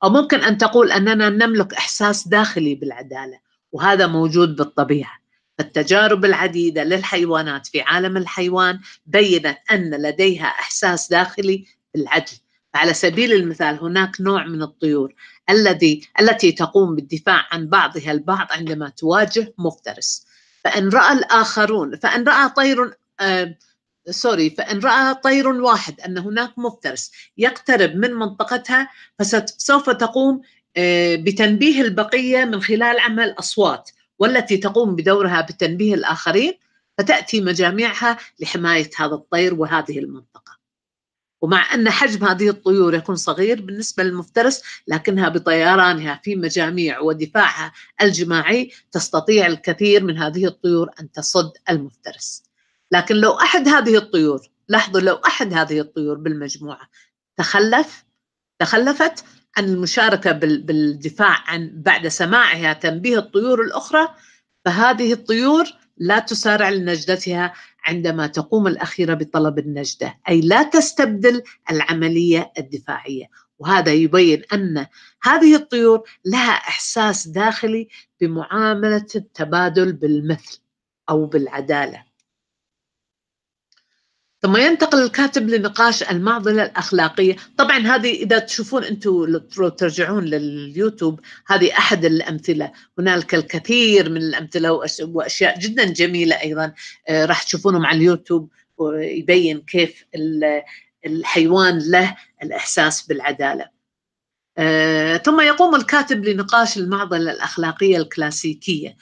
[SPEAKER 1] أو ممكن أن تقول أننا نملك إحساس داخلي بالعدالة وهذا موجود بالطبيعه التجارب العديده للحيوانات في عالم الحيوان بينت ان لديها احساس داخلي بالعدل على سبيل المثال هناك نوع من الطيور الذي التي تقوم بالدفاع عن بعضها البعض عندما تواجه مفترس فان راى الاخرون فان راى طير آه سوري فإن رأى طير واحد أن هناك مفترس يقترب من منطقتها فسوف تقوم آه، بتنبيه البقيه من خلال عمل اصوات والتي تقوم بدورها بتنبيه الاخرين فتاتي مجاميعها لحمايه هذا الطير وهذه المنطقه. ومع ان حجم هذه الطيور يكون صغير بالنسبه للمفترس لكنها بطيرانها في مجاميع ودفاعها الجماعي تستطيع الكثير من هذه الطيور ان تصد المفترس. لكن لو احد هذه الطيور لاحظوا لو احد هذه الطيور بالمجموعه تخلف تخلفت عن المشاركة بالدفاع عن بعد سماعها تنبيه الطيور الأخرى فهذه الطيور لا تسارع لنجدتها عندما تقوم الأخيرة بطلب النجدة أي لا تستبدل العملية الدفاعية وهذا يبين أن هذه الطيور لها إحساس داخلي بمعاملة التبادل بالمثل أو بالعدالة ثم ينتقل الكاتب لنقاش المعضلة الأخلاقية طبعا هذه إذا تشوفون أنتم لو ترجعون لليوتيوب هذه أحد الأمثلة هنالك الكثير من الأمثلة وأشياء جدا جميلة أيضا آه، راح تشوفونهم على اليوتيوب ويبين كيف الحيوان له الإحساس بالعدالة آه، ثم يقوم الكاتب لنقاش المعضلة الأخلاقية الكلاسيكية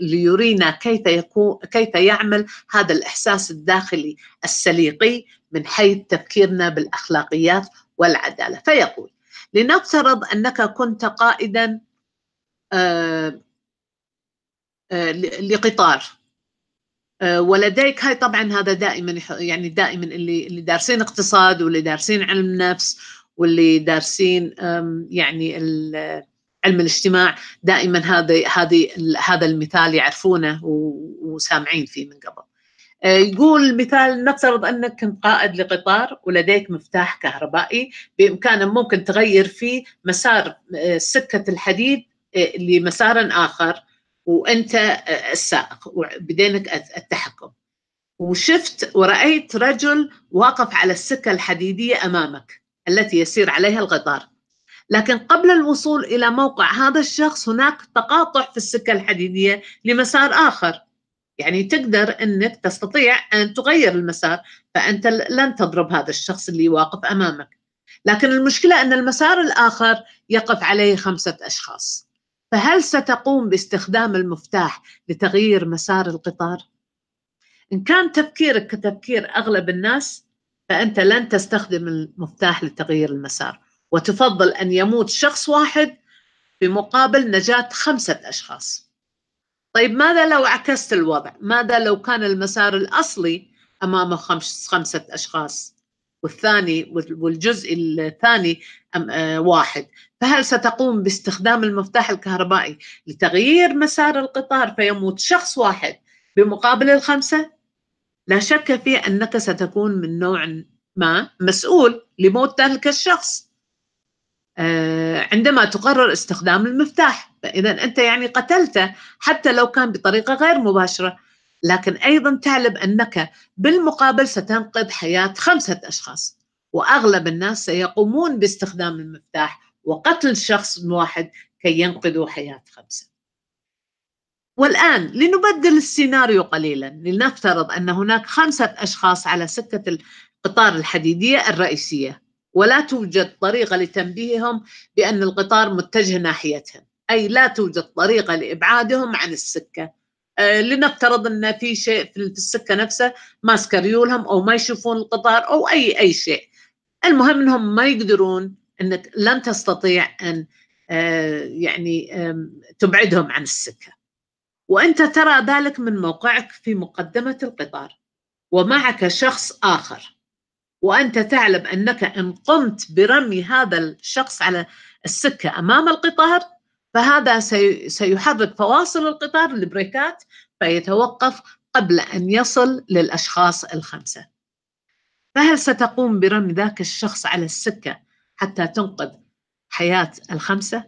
[SPEAKER 1] ليرينا كيف, يكون كيف يعمل هذا الإحساس الداخلي السليقي من حيث تفكيرنا بالأخلاقيات والعدالة فيقول لنفترض أنك كنت قائدا آه، آه، لقطار ولديك هاي طبعا هذا دائما يعني دائما اللي اللي دارسين اقتصاد واللي دارسين علم نفس واللي دارسين يعني علم الاجتماع دائما هذا هذه هذا المثال يعرفونه وسامعين فيه من قبل آه، يقول مثال نفترض انك كنت قائد لقطار ولديك مفتاح كهربائي بامكانه ممكن تغير فيه مسار آه، سكه الحديد آه، لمسار اخر وانت السائق وبدينك التحكم وشفت ورايت رجل واقف على السكه الحديديه امامك التي يسير عليها القطار لكن قبل الوصول إلى موقع هذا الشخص هناك تقاطع في السكة الحديدية لمسار آخر يعني تقدر أنك تستطيع أن تغير المسار فأنت لن تضرب هذا الشخص اللي واقف أمامك لكن المشكلة أن المسار الآخر يقف عليه خمسة أشخاص فهل ستقوم باستخدام المفتاح لتغيير مسار القطار؟ إن كان تفكيرك كتفكير أغلب الناس فأنت لن تستخدم المفتاح لتغيير المسار وتفضل أن يموت شخص واحد بمقابل نجاة خمسة أشخاص طيب ماذا لو عكست الوضع ماذا لو كان المسار الأصلي أمامه خمس خمسة أشخاص والثاني والجزء الثاني آه، واحد فهل ستقوم باستخدام المفتاح الكهربائي لتغيير مسار القطار فيموت شخص واحد بمقابل الخمسة لا شك في أنك ستكون من نوع ما مسؤول لموت ذلك الشخص آه، عندما تقرر استخدام المفتاح فإذا أنت يعني قتلته حتى لو كان بطريقة غير مباشرة لكن أيضا تعلم أنك بالمقابل ستنقذ حياة خمسة أشخاص وأغلب الناس سيقومون باستخدام المفتاح وقتل شخص واحد كي ينقذوا حياة خمسة والآن لنبدل السيناريو قليلا لنفترض أن هناك خمسة أشخاص على سكة القطار الحديدية الرئيسية ولا توجد طريقة لتنبيههم بأن القطار متجه ناحيتهم أي لا توجد طريقة لإبعادهم عن السكة آه، لنفترض أن في شيء في السكة نفسها ماسكة ريولهم أو ما يشوفون القطار أو أي أي شيء المهم أنهم ما يقدرون أنك لن تستطيع أن آه، يعني تبعدهم عن السكه وأنت ترى ذلك من موقعك في مقدمة القطار ومعك شخص آخر وأنت تعلم أنك إن قمت برمي هذا الشخص على السكة أمام القطار فهذا سيحرك فواصل القطار البريكات فيتوقف قبل أن يصل للأشخاص الخمسة فهل ستقوم برمي ذاك الشخص على السكة حتى تنقذ حياة الخمسة؟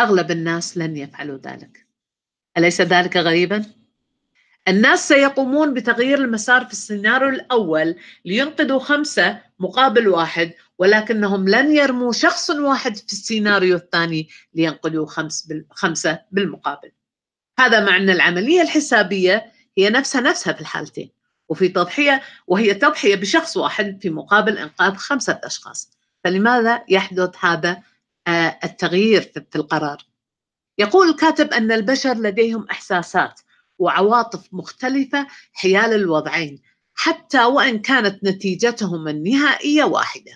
[SPEAKER 1] أغلب الناس لن يفعلوا ذلك أليس ذلك غريبا؟ الناس سيقومون بتغيير المسار في السيناريو الأول لينقذوا خمسة مقابل واحد ولكنهم لن يرموا شخص واحد في السيناريو الثاني لينقذوا خمس بال... خمسة بالمقابل هذا مع أن العملية الحسابية هي نفسها نفسها في الحالتين وفي تضحية وهي تضحية بشخص واحد في مقابل إنقاذ خمسة أشخاص فلماذا يحدث هذا آه، التغيير في القرار يقول الكاتب أن البشر لديهم إحساسات وعواطف مختلفة حيال الوضعين حتى وإن كانت نتيجتهم النهائية واحدة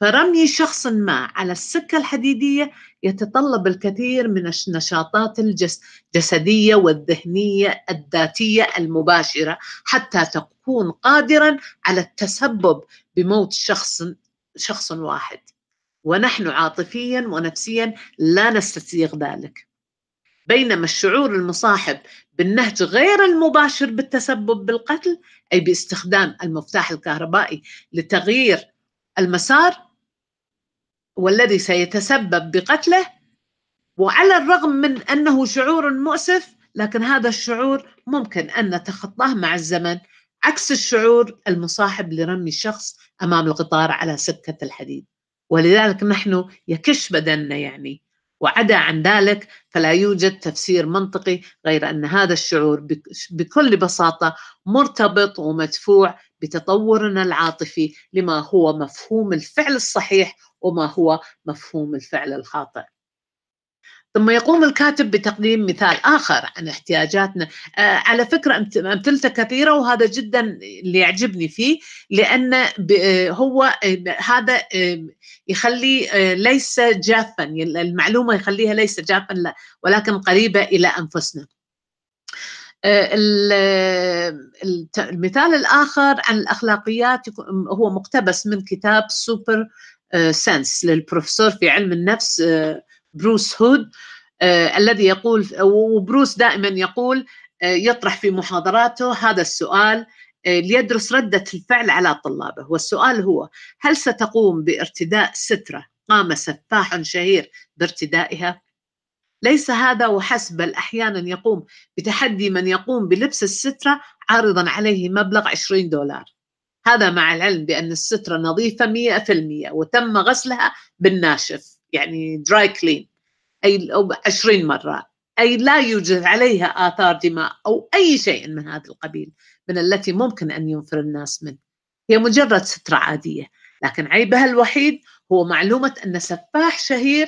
[SPEAKER 1] فرمي شخص ما على السكة الحديدية يتطلب الكثير من النشاطات الجسدية والذهنية الذاتية المباشرة حتى تكون قادرا على التسبب بموت شخص شخص واحد ونحن عاطفيا ونفسيا لا نستسيغ ذلك بينما الشعور المصاحب بالنهج غير المباشر بالتسبب بالقتل اي باستخدام المفتاح الكهربائي لتغيير المسار والذي سيتسبب بقتله وعلى الرغم من انه شعور مؤسف لكن هذا الشعور ممكن ان نتخطاه مع الزمن عكس الشعور المصاحب لرمي الشخص امام القطار على سكه الحديد ولذلك نحن يكش بدننا يعني وعدا عن ذلك فلا يوجد تفسير منطقي غير ان هذا الشعور بكل بساطه مرتبط ومدفوع بتطورنا العاطفي لما هو مفهوم الفعل الصحيح وما هو مفهوم الفعل الخاطئ ثم يقوم الكاتب بتقديم مثال آخر عن احتياجاتنا آه على فكرة أمثلته كثيرة وهذا جدا اللي يعجبني فيه لأن آه، هو آه، هذا يخلي آه، ليس جافا المعلومة يخليها ليس جافا لا ولكن قريبة إلى أنفسنا المثال الآخر عن الأخلاقيات هو مقتبس من كتاب سوبر سنس للبروفيسور في علم النفس بروس هود آه، الذي يقول وبروس دائما يقول آه، يطرح في محاضراته هذا السؤال آه، ليدرس ردة الفعل على طلابه والسؤال هو هل ستقوم بارتداء سترة قام سفاح شهير بارتدائها؟ ليس هذا وحسب بل أحيانا يقوم بتحدي من يقوم بلبس السترة عارضا عليه مبلغ 20 دولار هذا مع العلم بأن السترة نظيفة 100% وتم غسلها بالناشف يعني دراي كلين أي أو 20 مرة أي لا يوجد عليها آثار دماء أو أي شيء من هذا القبيل من التي ممكن أن ينفر الناس منه هي مجرد سترة عادية لكن عيبها الوحيد هو معلومة أن سفاح شهير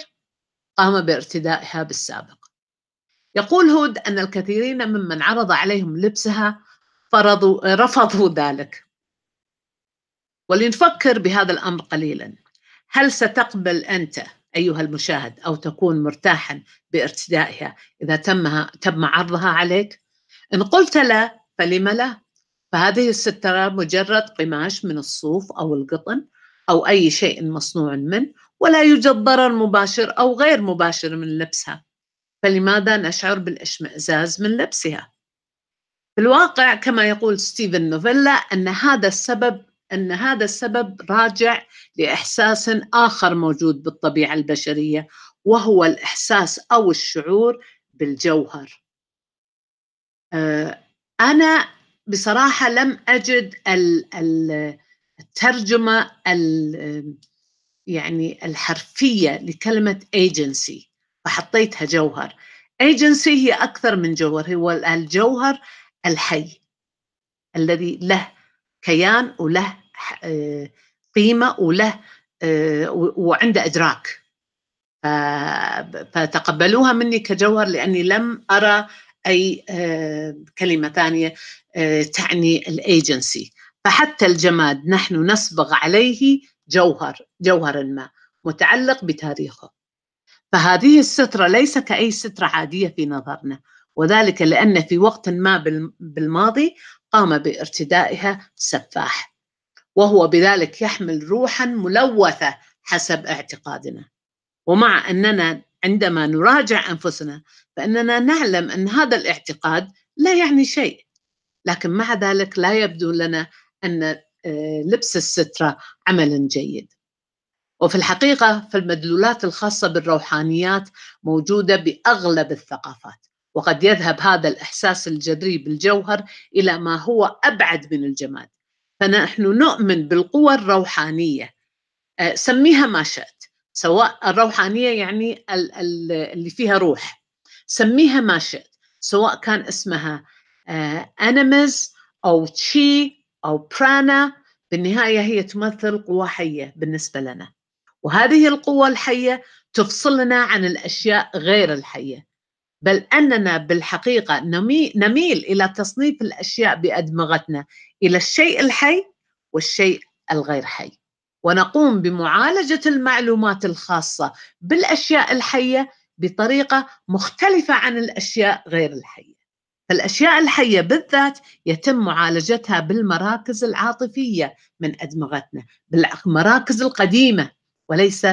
[SPEAKER 1] قام بارتدائها بالسابق يقول هود أن الكثيرين ممن عرض عليهم لبسها فرضوا رفضوا ذلك ولنفكر بهذا الأمر قليلا هل ستقبل أنت أيها المشاهد أو تكون مرتاحا بارتدائها إذا تمها تم عرضها عليك إن قلت لا فلم لا فهذه السترة مجرد قماش من الصوف أو القطن أو أي شيء مصنوع منه ولا يوجد ضرر مباشر أو غير مباشر من لبسها فلماذا نشعر بالاشمئزاز من لبسها؟ في الواقع كما يقول ستيفن نوفيلا أن هذا السبب أن هذا السبب راجع لإحساس آخر موجود بالطبيعة البشرية وهو الإحساس أو الشعور بالجوهر آه، أنا بصراحة لم أجد الترجمة يعني الحرفية لكلمة agency فحطيتها جوهر agency هي أكثر من جوهر هو الجوهر الحي الذي له كيان وله آه، قيمه وله آه، وعنده ادراك فتقبلوها مني كجوهر لاني لم ارى اي آه، كلمه ثانيه تعني الايجنسي فحتى الجماد نحن نصبغ عليه جوهر جوهرا ما متعلق بتاريخه فهذه السترة ليس كأي سترة عادية في نظرنا وذلك لأن في وقت ما بالماضي قام بارتدائها سفاح وهو بذلك يحمل روحا ملوثه حسب اعتقادنا ومع اننا عندما نراجع انفسنا فاننا نعلم ان هذا الاعتقاد لا يعني شيء لكن مع ذلك لا يبدو لنا ان آه، لبس الستره عمل جيد وفي الحقيقه فالمدلولات الخاصه بالروحانيات موجوده باغلب الثقافات وقد يذهب هذا الاحساس الجذري بالجوهر الى ما هو ابعد من الجماد فنحن نؤمن بالقوة الروحانية آه، سميها ما شئت سواء الروحانية يعني اللي فيها روح سميها ما شئت سواء كان اسمها أنمز آه، أو تشي أو برانا بالنهاية هي تمثل قوة حية بالنسبة لنا وهذه القوة الحية تفصلنا عن الأشياء غير الحية بل اننا بالحقيقه نميل الى تصنيف الاشياء بادمغتنا الى الشيء الحي والشيء الغير حي ونقوم بمعالجه المعلومات الخاصه بالاشياء الحيه بطريقه مختلفه عن الاشياء غير الحيه فالاشياء الحيه بالذات يتم معالجتها بالمراكز العاطفيه من ادمغتنا بالمراكز القديمه وليس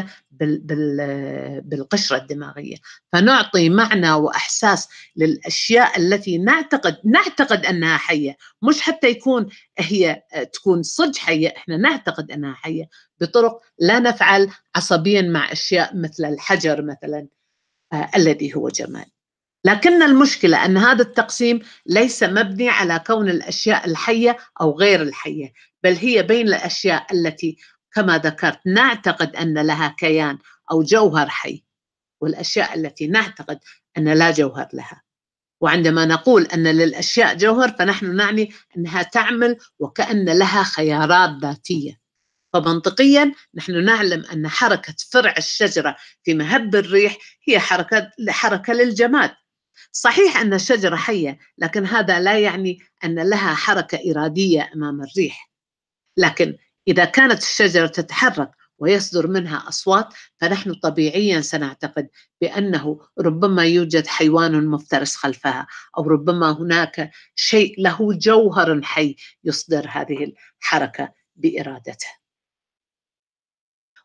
[SPEAKER 1] بالقشرة الدماغية فنعطي معنى وأحساس للأشياء التي نعتقد نعتقد أنها حية مش حتى يكون هي تكون صدق حية إحنا نعتقد أنها حية بطرق لا نفعل عصبيا مع أشياء مثل الحجر مثلا آه، الذي هو جمال لكن المشكلة أن هذا التقسيم ليس مبني على كون الأشياء الحية أو غير الحية بل هي بين الأشياء التي كما ذكرت نعتقد ان لها كيان او جوهر حي والاشياء التي نعتقد ان لا جوهر لها وعندما نقول ان للاشياء جوهر فنحن نعني انها تعمل وكان لها خيارات ذاتيه فمنطقيا نحن نعلم ان حركه فرع الشجره في مهب الريح هي حركه حركه للجماد صحيح ان الشجره حيه لكن هذا لا يعني ان لها حركه اراديه امام الريح لكن إذا كانت الشجرة تتحرك ويصدر منها أصوات فنحن طبيعيا سنعتقد بأنه ربما يوجد حيوان مفترس خلفها أو ربما هناك شيء له جوهر حي يصدر هذه الحركة بإرادته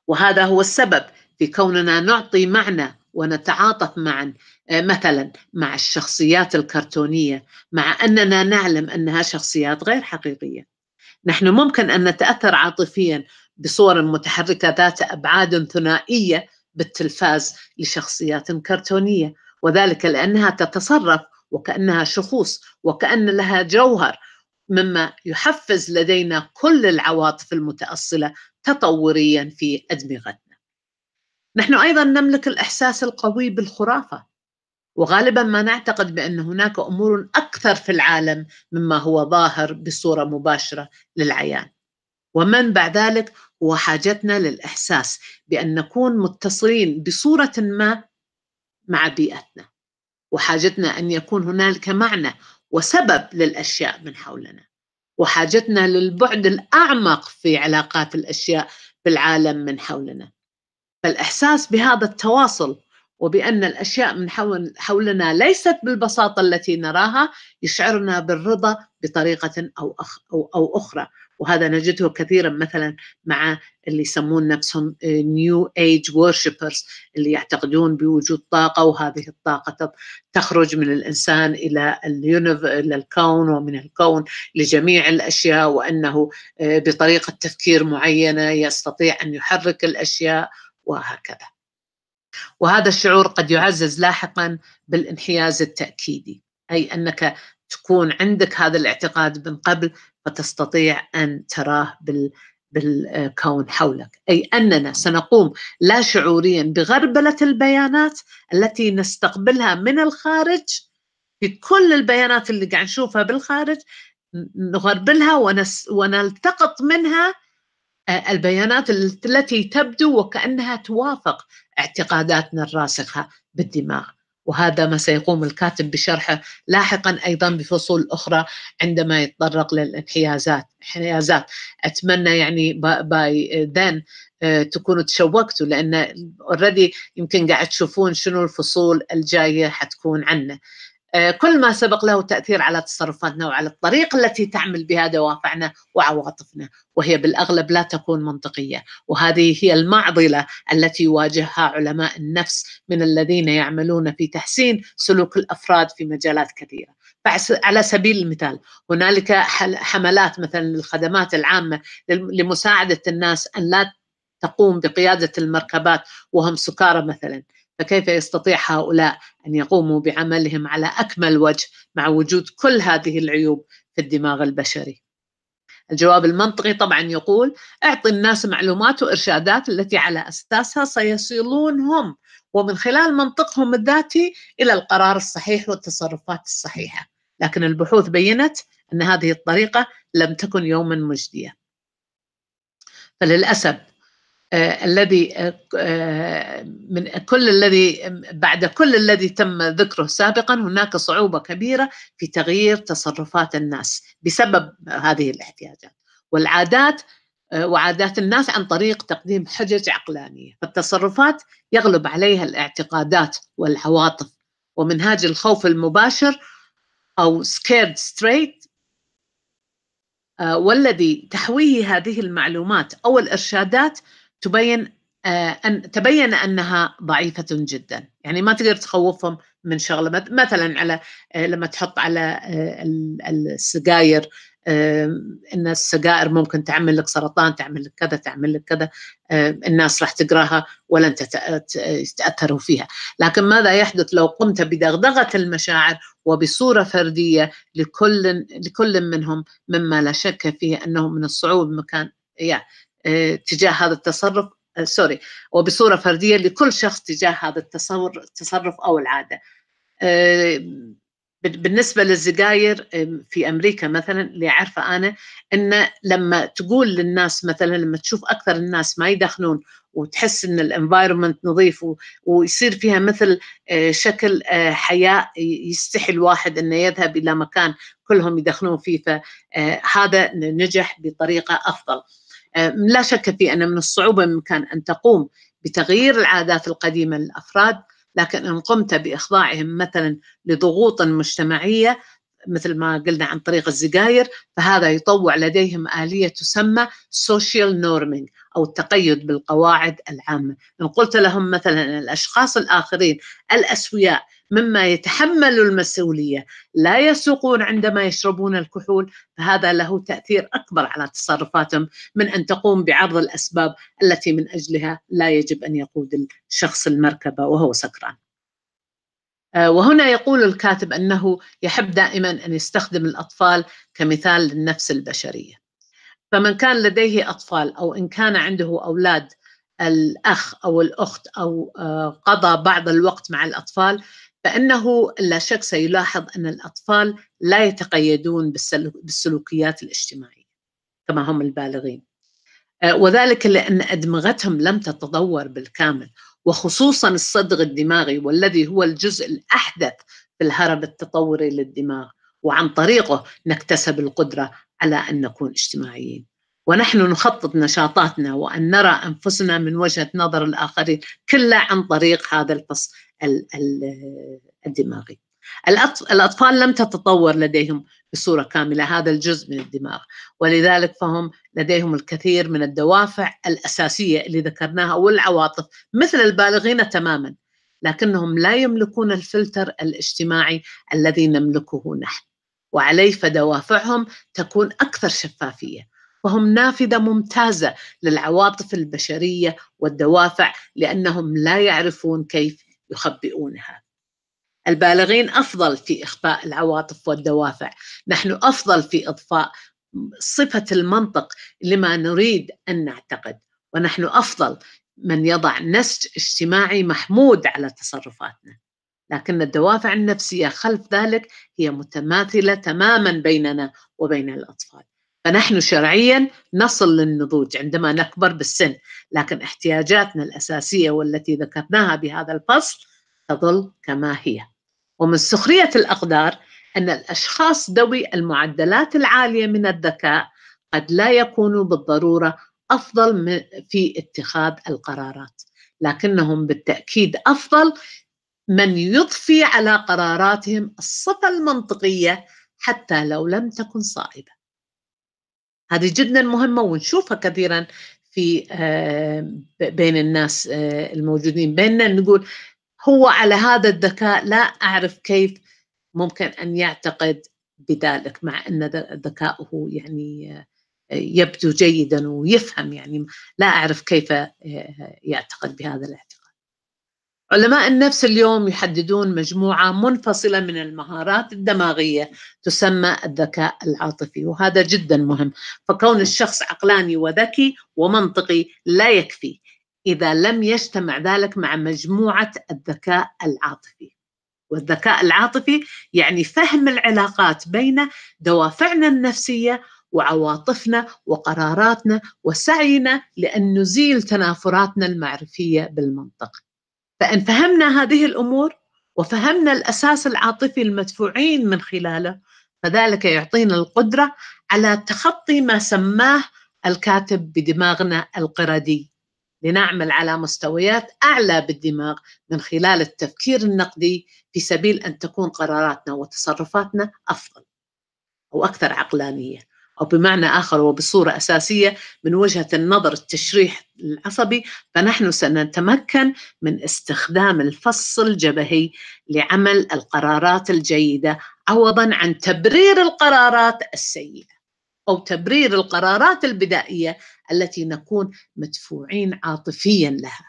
[SPEAKER 1] وهذا هو السبب في كوننا نعطي معنى ونتعاطف معا آه، مثلا مع الشخصيات الكرتونية مع أننا نعلم أنها شخصيات غير حقيقية نحن ممكن أن نتأثر عاطفيا بصور متحركة ذات أبعاد ثنائية بالتلفاز لشخصيات كرتونية وذلك لأنها تتصرف وكأنها شخوص وكأن لها جوهر مما يحفز لدينا كل العواطف المتأصلة تطوريا في أدمغتنا نحن أيضا نملك الإحساس القوي بالخرافة وغالبا ما نعتقد بان هناك امور اكثر في العالم مما هو ظاهر بصوره مباشره للعيان ومن بعد ذلك هو حاجتنا للاحساس بان نكون متصلين بصوره ما مع بيئتنا وحاجتنا ان يكون هنالك معنى وسبب للاشياء من حولنا وحاجتنا للبعد الاعمق في علاقات الاشياء بالعالم من حولنا فالاحساس بهذا التواصل وبأن الأشياء من حولنا ليست بالبساطة التي نراها يشعرنا بالرضا بطريقة أو, أخ أو, أو أخرى وهذا نجده كثيرا مثلا مع اللي يسمون نفسهم نيو ايج وورشيبرز اللي يعتقدون بوجود طاقه وهذه الطاقه تخرج من الانسان الى الى الكون ومن الكون لجميع الاشياء وانه بطريقه تفكير معينه يستطيع ان يحرك الاشياء وهكذا. وهذا الشعور قد يعزز لاحقا بالانحياز التأكيدي أي أنك تكون عندك هذا الاعتقاد من قبل فتستطيع أن تراه بال بالكون حولك اي اننا سنقوم لا شعوريا بغربله البيانات التي نستقبلها من الخارج في كل البيانات اللي قاعد نشوفها بالخارج نغربلها ونس ونلتقط منها البيانات التي تبدو وكانها توافق اعتقاداتنا الراسخه بالدماغ وهذا ما سيقوم الكاتب بشرحه لاحقا ايضا بفصول اخرى عندما يتطرق للانحيازات انحيازات اتمنى يعني باي آه، ذن تكونوا تشوقتوا لان اوريدي يمكن قاعد تشوفون شنو الفصول الجايه حتكون عنه آه، كل ما سبق له تأثير على تصرفاتنا وعلى الطريقة التي تعمل بها دوافعنا وعواطفنا وهي بالأغلب لا تكون منطقية وهذه هي المعضلة التي يواجهها علماء النفس من الذين يعملون في تحسين سلوك الأفراد في مجالات كثيرة على سبيل المثال هنالك حملات مثلا للخدمات العامة لمساعدة الناس أن لا تقوم بقيادة المركبات وهم سكارى مثلا فكيف يستطيع هؤلاء أن يقوموا بعملهم على أكمل وجه مع وجود كل هذه العيوب في الدماغ البشري الجواب المنطقي طبعا يقول اعطي الناس معلومات وارشادات التي على اساسها سيصلون هم ومن خلال منطقهم الذاتي الى القرار الصحيح والتصرفات الصحيحه لكن البحوث بينت ان هذه الطريقه لم تكن يوما مجديه فللاسف آه، الذي آه، آه، من كل الذي بعد كل الذي تم ذكره سابقا هناك صعوبة كبيرة في تغيير تصرفات الناس بسبب هذه الاحتياجات والعادات وعادات الناس عن طريق تقديم حجج عقلانية فالتصرفات يغلب عليها الاعتقادات والعواطف ومنهاج الخوف المباشر أو scared straight والذي تحويه هذه المعلومات أو الإرشادات تبين آه، أن تبين أنها ضعيفة جدا يعني ما تقدر تخوفهم من شغلة مثلا على آه، لما تحط على آه، السجاير ان السجائر ممكن تعمل لك سرطان تعمل لك كذا تعمل لك كذا الناس راح تقراها ولن تتأثروا فيها لكن ماذا يحدث لو قمت بدغدغه المشاعر وبصوره فرديه لكل لكل منهم مما لا شك فيه انه من الصعوبه مكان يعني آه، تجاه هذا التصرف آه، سوري وبصورة فردية لكل شخص تجاه هذا التصرف أو العادة آه، بالنسبة للزقاير في أمريكا مثلا اللي عارفة أنا أن لما تقول للناس مثلا لما تشوف أكثر الناس ما يدخنون وتحس أن الانفايرمنت نظيف ويصير فيها مثل شكل حياة يستحي الواحد أنه يذهب إلى مكان كلهم يدخنون فيه فهذا نجح بطريقة أفضل لا شك في أن من الصعوبة بإمكان أن تقوم بتغيير العادات القديمة للأفراد لكن إن قمت بإخضاعهم مثلا لضغوط مجتمعية مثل ما قلنا عن طريق الزقاير فهذا يطوع لديهم آلية تسمى social norming أو التقيد بالقواعد العامة إن قلت لهم مثلا الأشخاص الآخرين الأسوياء مما يتحمل المسؤولية لا يسوقون عندما يشربون الكحول فهذا له تأثير أكبر على تصرفاتهم من أن تقوم بعرض الأسباب التي من أجلها لا يجب أن يقود الشخص المركبة وهو سكران آه، وهنا يقول الكاتب أنه يحب دائما أن يستخدم الأطفال كمثال للنفس البشرية فمن كان لديه أطفال أو إن كان عنده أولاد الأخ أو الأخت أو آه، قضى بعض الوقت مع الأطفال فإنه لا شك سيلاحظ أن الأطفال لا يتقيدون بالسلوكيات الاجتماعية كما هم البالغين آه، وذلك لأن أدمغتهم لم تتطور بالكامل وخصوصا الصدغ الدماغي والذي هو الجزء الأحدث في الهرب التطوري للدماغ وعن طريقه نكتسب القدرة على أن نكون اجتماعيين ونحن نخطط نشاطاتنا وأن نرى أنفسنا من وجهة نظر الآخرين كلها عن طريق هذا الفص الدماغي الأطفال لم تتطور لديهم بصورة كاملة هذا الجزء من الدماغ ولذلك فهم لديهم الكثير من الدوافع الأساسية اللي ذكرناها والعواطف مثل البالغين تماما لكنهم لا يملكون الفلتر الاجتماعي الذي نملكه نحن وعليه فدوافعهم تكون أكثر شفافية فهم نافذة ممتازة للعواطف البشرية والدوافع لأنهم لا يعرفون كيف يخبئونها البالغين أفضل في إخفاء العواطف والدوافع نحن أفضل في إضفاء صفة المنطق لما نريد أن نعتقد ونحن أفضل من يضع نسج اجتماعي محمود على تصرفاتنا لكن الدوافع النفسية خلف ذلك هي متماثلة تماما بيننا وبين الأطفال فنحن شرعيا نصل للنضوج عندما نكبر بالسن لكن احتياجاتنا الأساسية والتي ذكرناها بهذا الفصل تظل كما هي ومن سخرية الأقدار أن الأشخاص ذوي المعدلات العالية من الذكاء قد لا يكونوا بالضرورة أفضل في اتخاذ القرارات لكنهم بالتأكيد أفضل من يضفي على قراراتهم الصفة المنطقية حتى لو لم تكن صائبة هذه جدا مهمة ونشوفها كثيرا في آه، بين الناس آه، الموجودين بيننا نقول هو على هذا الذكاء لا أعرف كيف ممكن أن يعتقد بذلك مع أن ذكاؤه يعني آه، يبدو جيدا ويفهم يعني لا أعرف كيف يعتقد بهذا الاعتقاد علماء النفس اليوم يحددون مجموعة منفصلة من المهارات الدماغية تسمى الذكاء العاطفي وهذا جدا مهم فكون الشخص عقلاني وذكي ومنطقي لا يكفي إذا لم يجتمع ذلك مع مجموعة الذكاء العاطفي والذكاء العاطفي يعني فهم العلاقات بين دوافعنا النفسية وعواطفنا وقراراتنا وسعينا لأن نزيل تنافراتنا المعرفية بالمنطق فإن فهمنا هذه الأمور وفهمنا الأساس العاطفي المدفوعين من خلاله فذلك يعطينا القدرة على تخطي ما سماه الكاتب بدماغنا القردي لنعمل على مستويات أعلى بالدماغ من خلال التفكير النقدي في سبيل أن تكون قراراتنا وتصرفاتنا أفضل أو أكثر عقلانية أو بمعنى آخر وبصورة أساسية من وجهة النظر التشريح العصبي فنحن سنتمكن من استخدام الفص الجبهي لعمل القرارات الجيدة عوضا عن تبرير القرارات السيئة أو تبرير القرارات البدائية التي نكون مدفوعين عاطفيا لها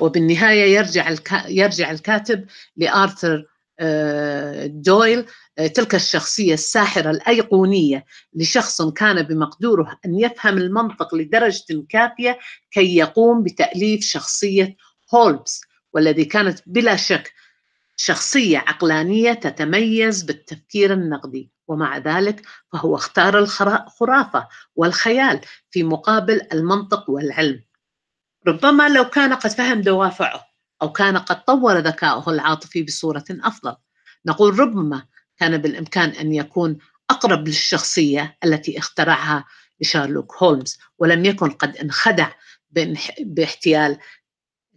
[SPEAKER 1] وبالنهاية يرجع, يرجع الكاتب لآرثر آه، دويل آه، تلك الشخصية الساحرة الأيقونية لشخص كان بمقدوره أن يفهم المنطق لدرجة كافية كي يقوم بتأليف شخصية هولمز والذي كانت بلا شك شخصية عقلانية تتميز بالتفكير النقدي ومع ذلك فهو اختار الخرافة والخيال في مقابل المنطق والعلم ربما لو كان قد فهم دوافعه أو كان قد طور ذكاؤه العاطفي بصورة أفضل نقول ربما كان بالإمكان أن يكون أقرب للشخصية التي اخترعها شارلوك هولمز ولم يكن قد انخدع باحتيال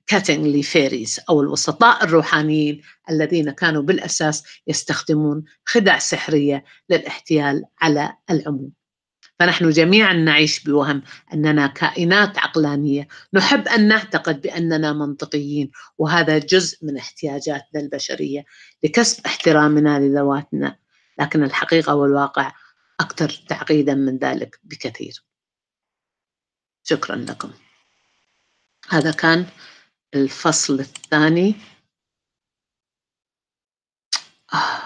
[SPEAKER 1] كاتنغلي فيريز أو الوسطاء الروحانيين الذين كانوا بالأساس يستخدمون خدع سحرية للاحتيال على العموم فنحن جميعا نعيش بوهم اننا كائنات عقلانيه نحب ان نعتقد باننا منطقيين وهذا جزء من احتياجاتنا البشريه لكسب احترامنا لذواتنا لكن الحقيقه والواقع اكثر تعقيدا من ذلك بكثير شكرا لكم هذا كان الفصل الثاني آه.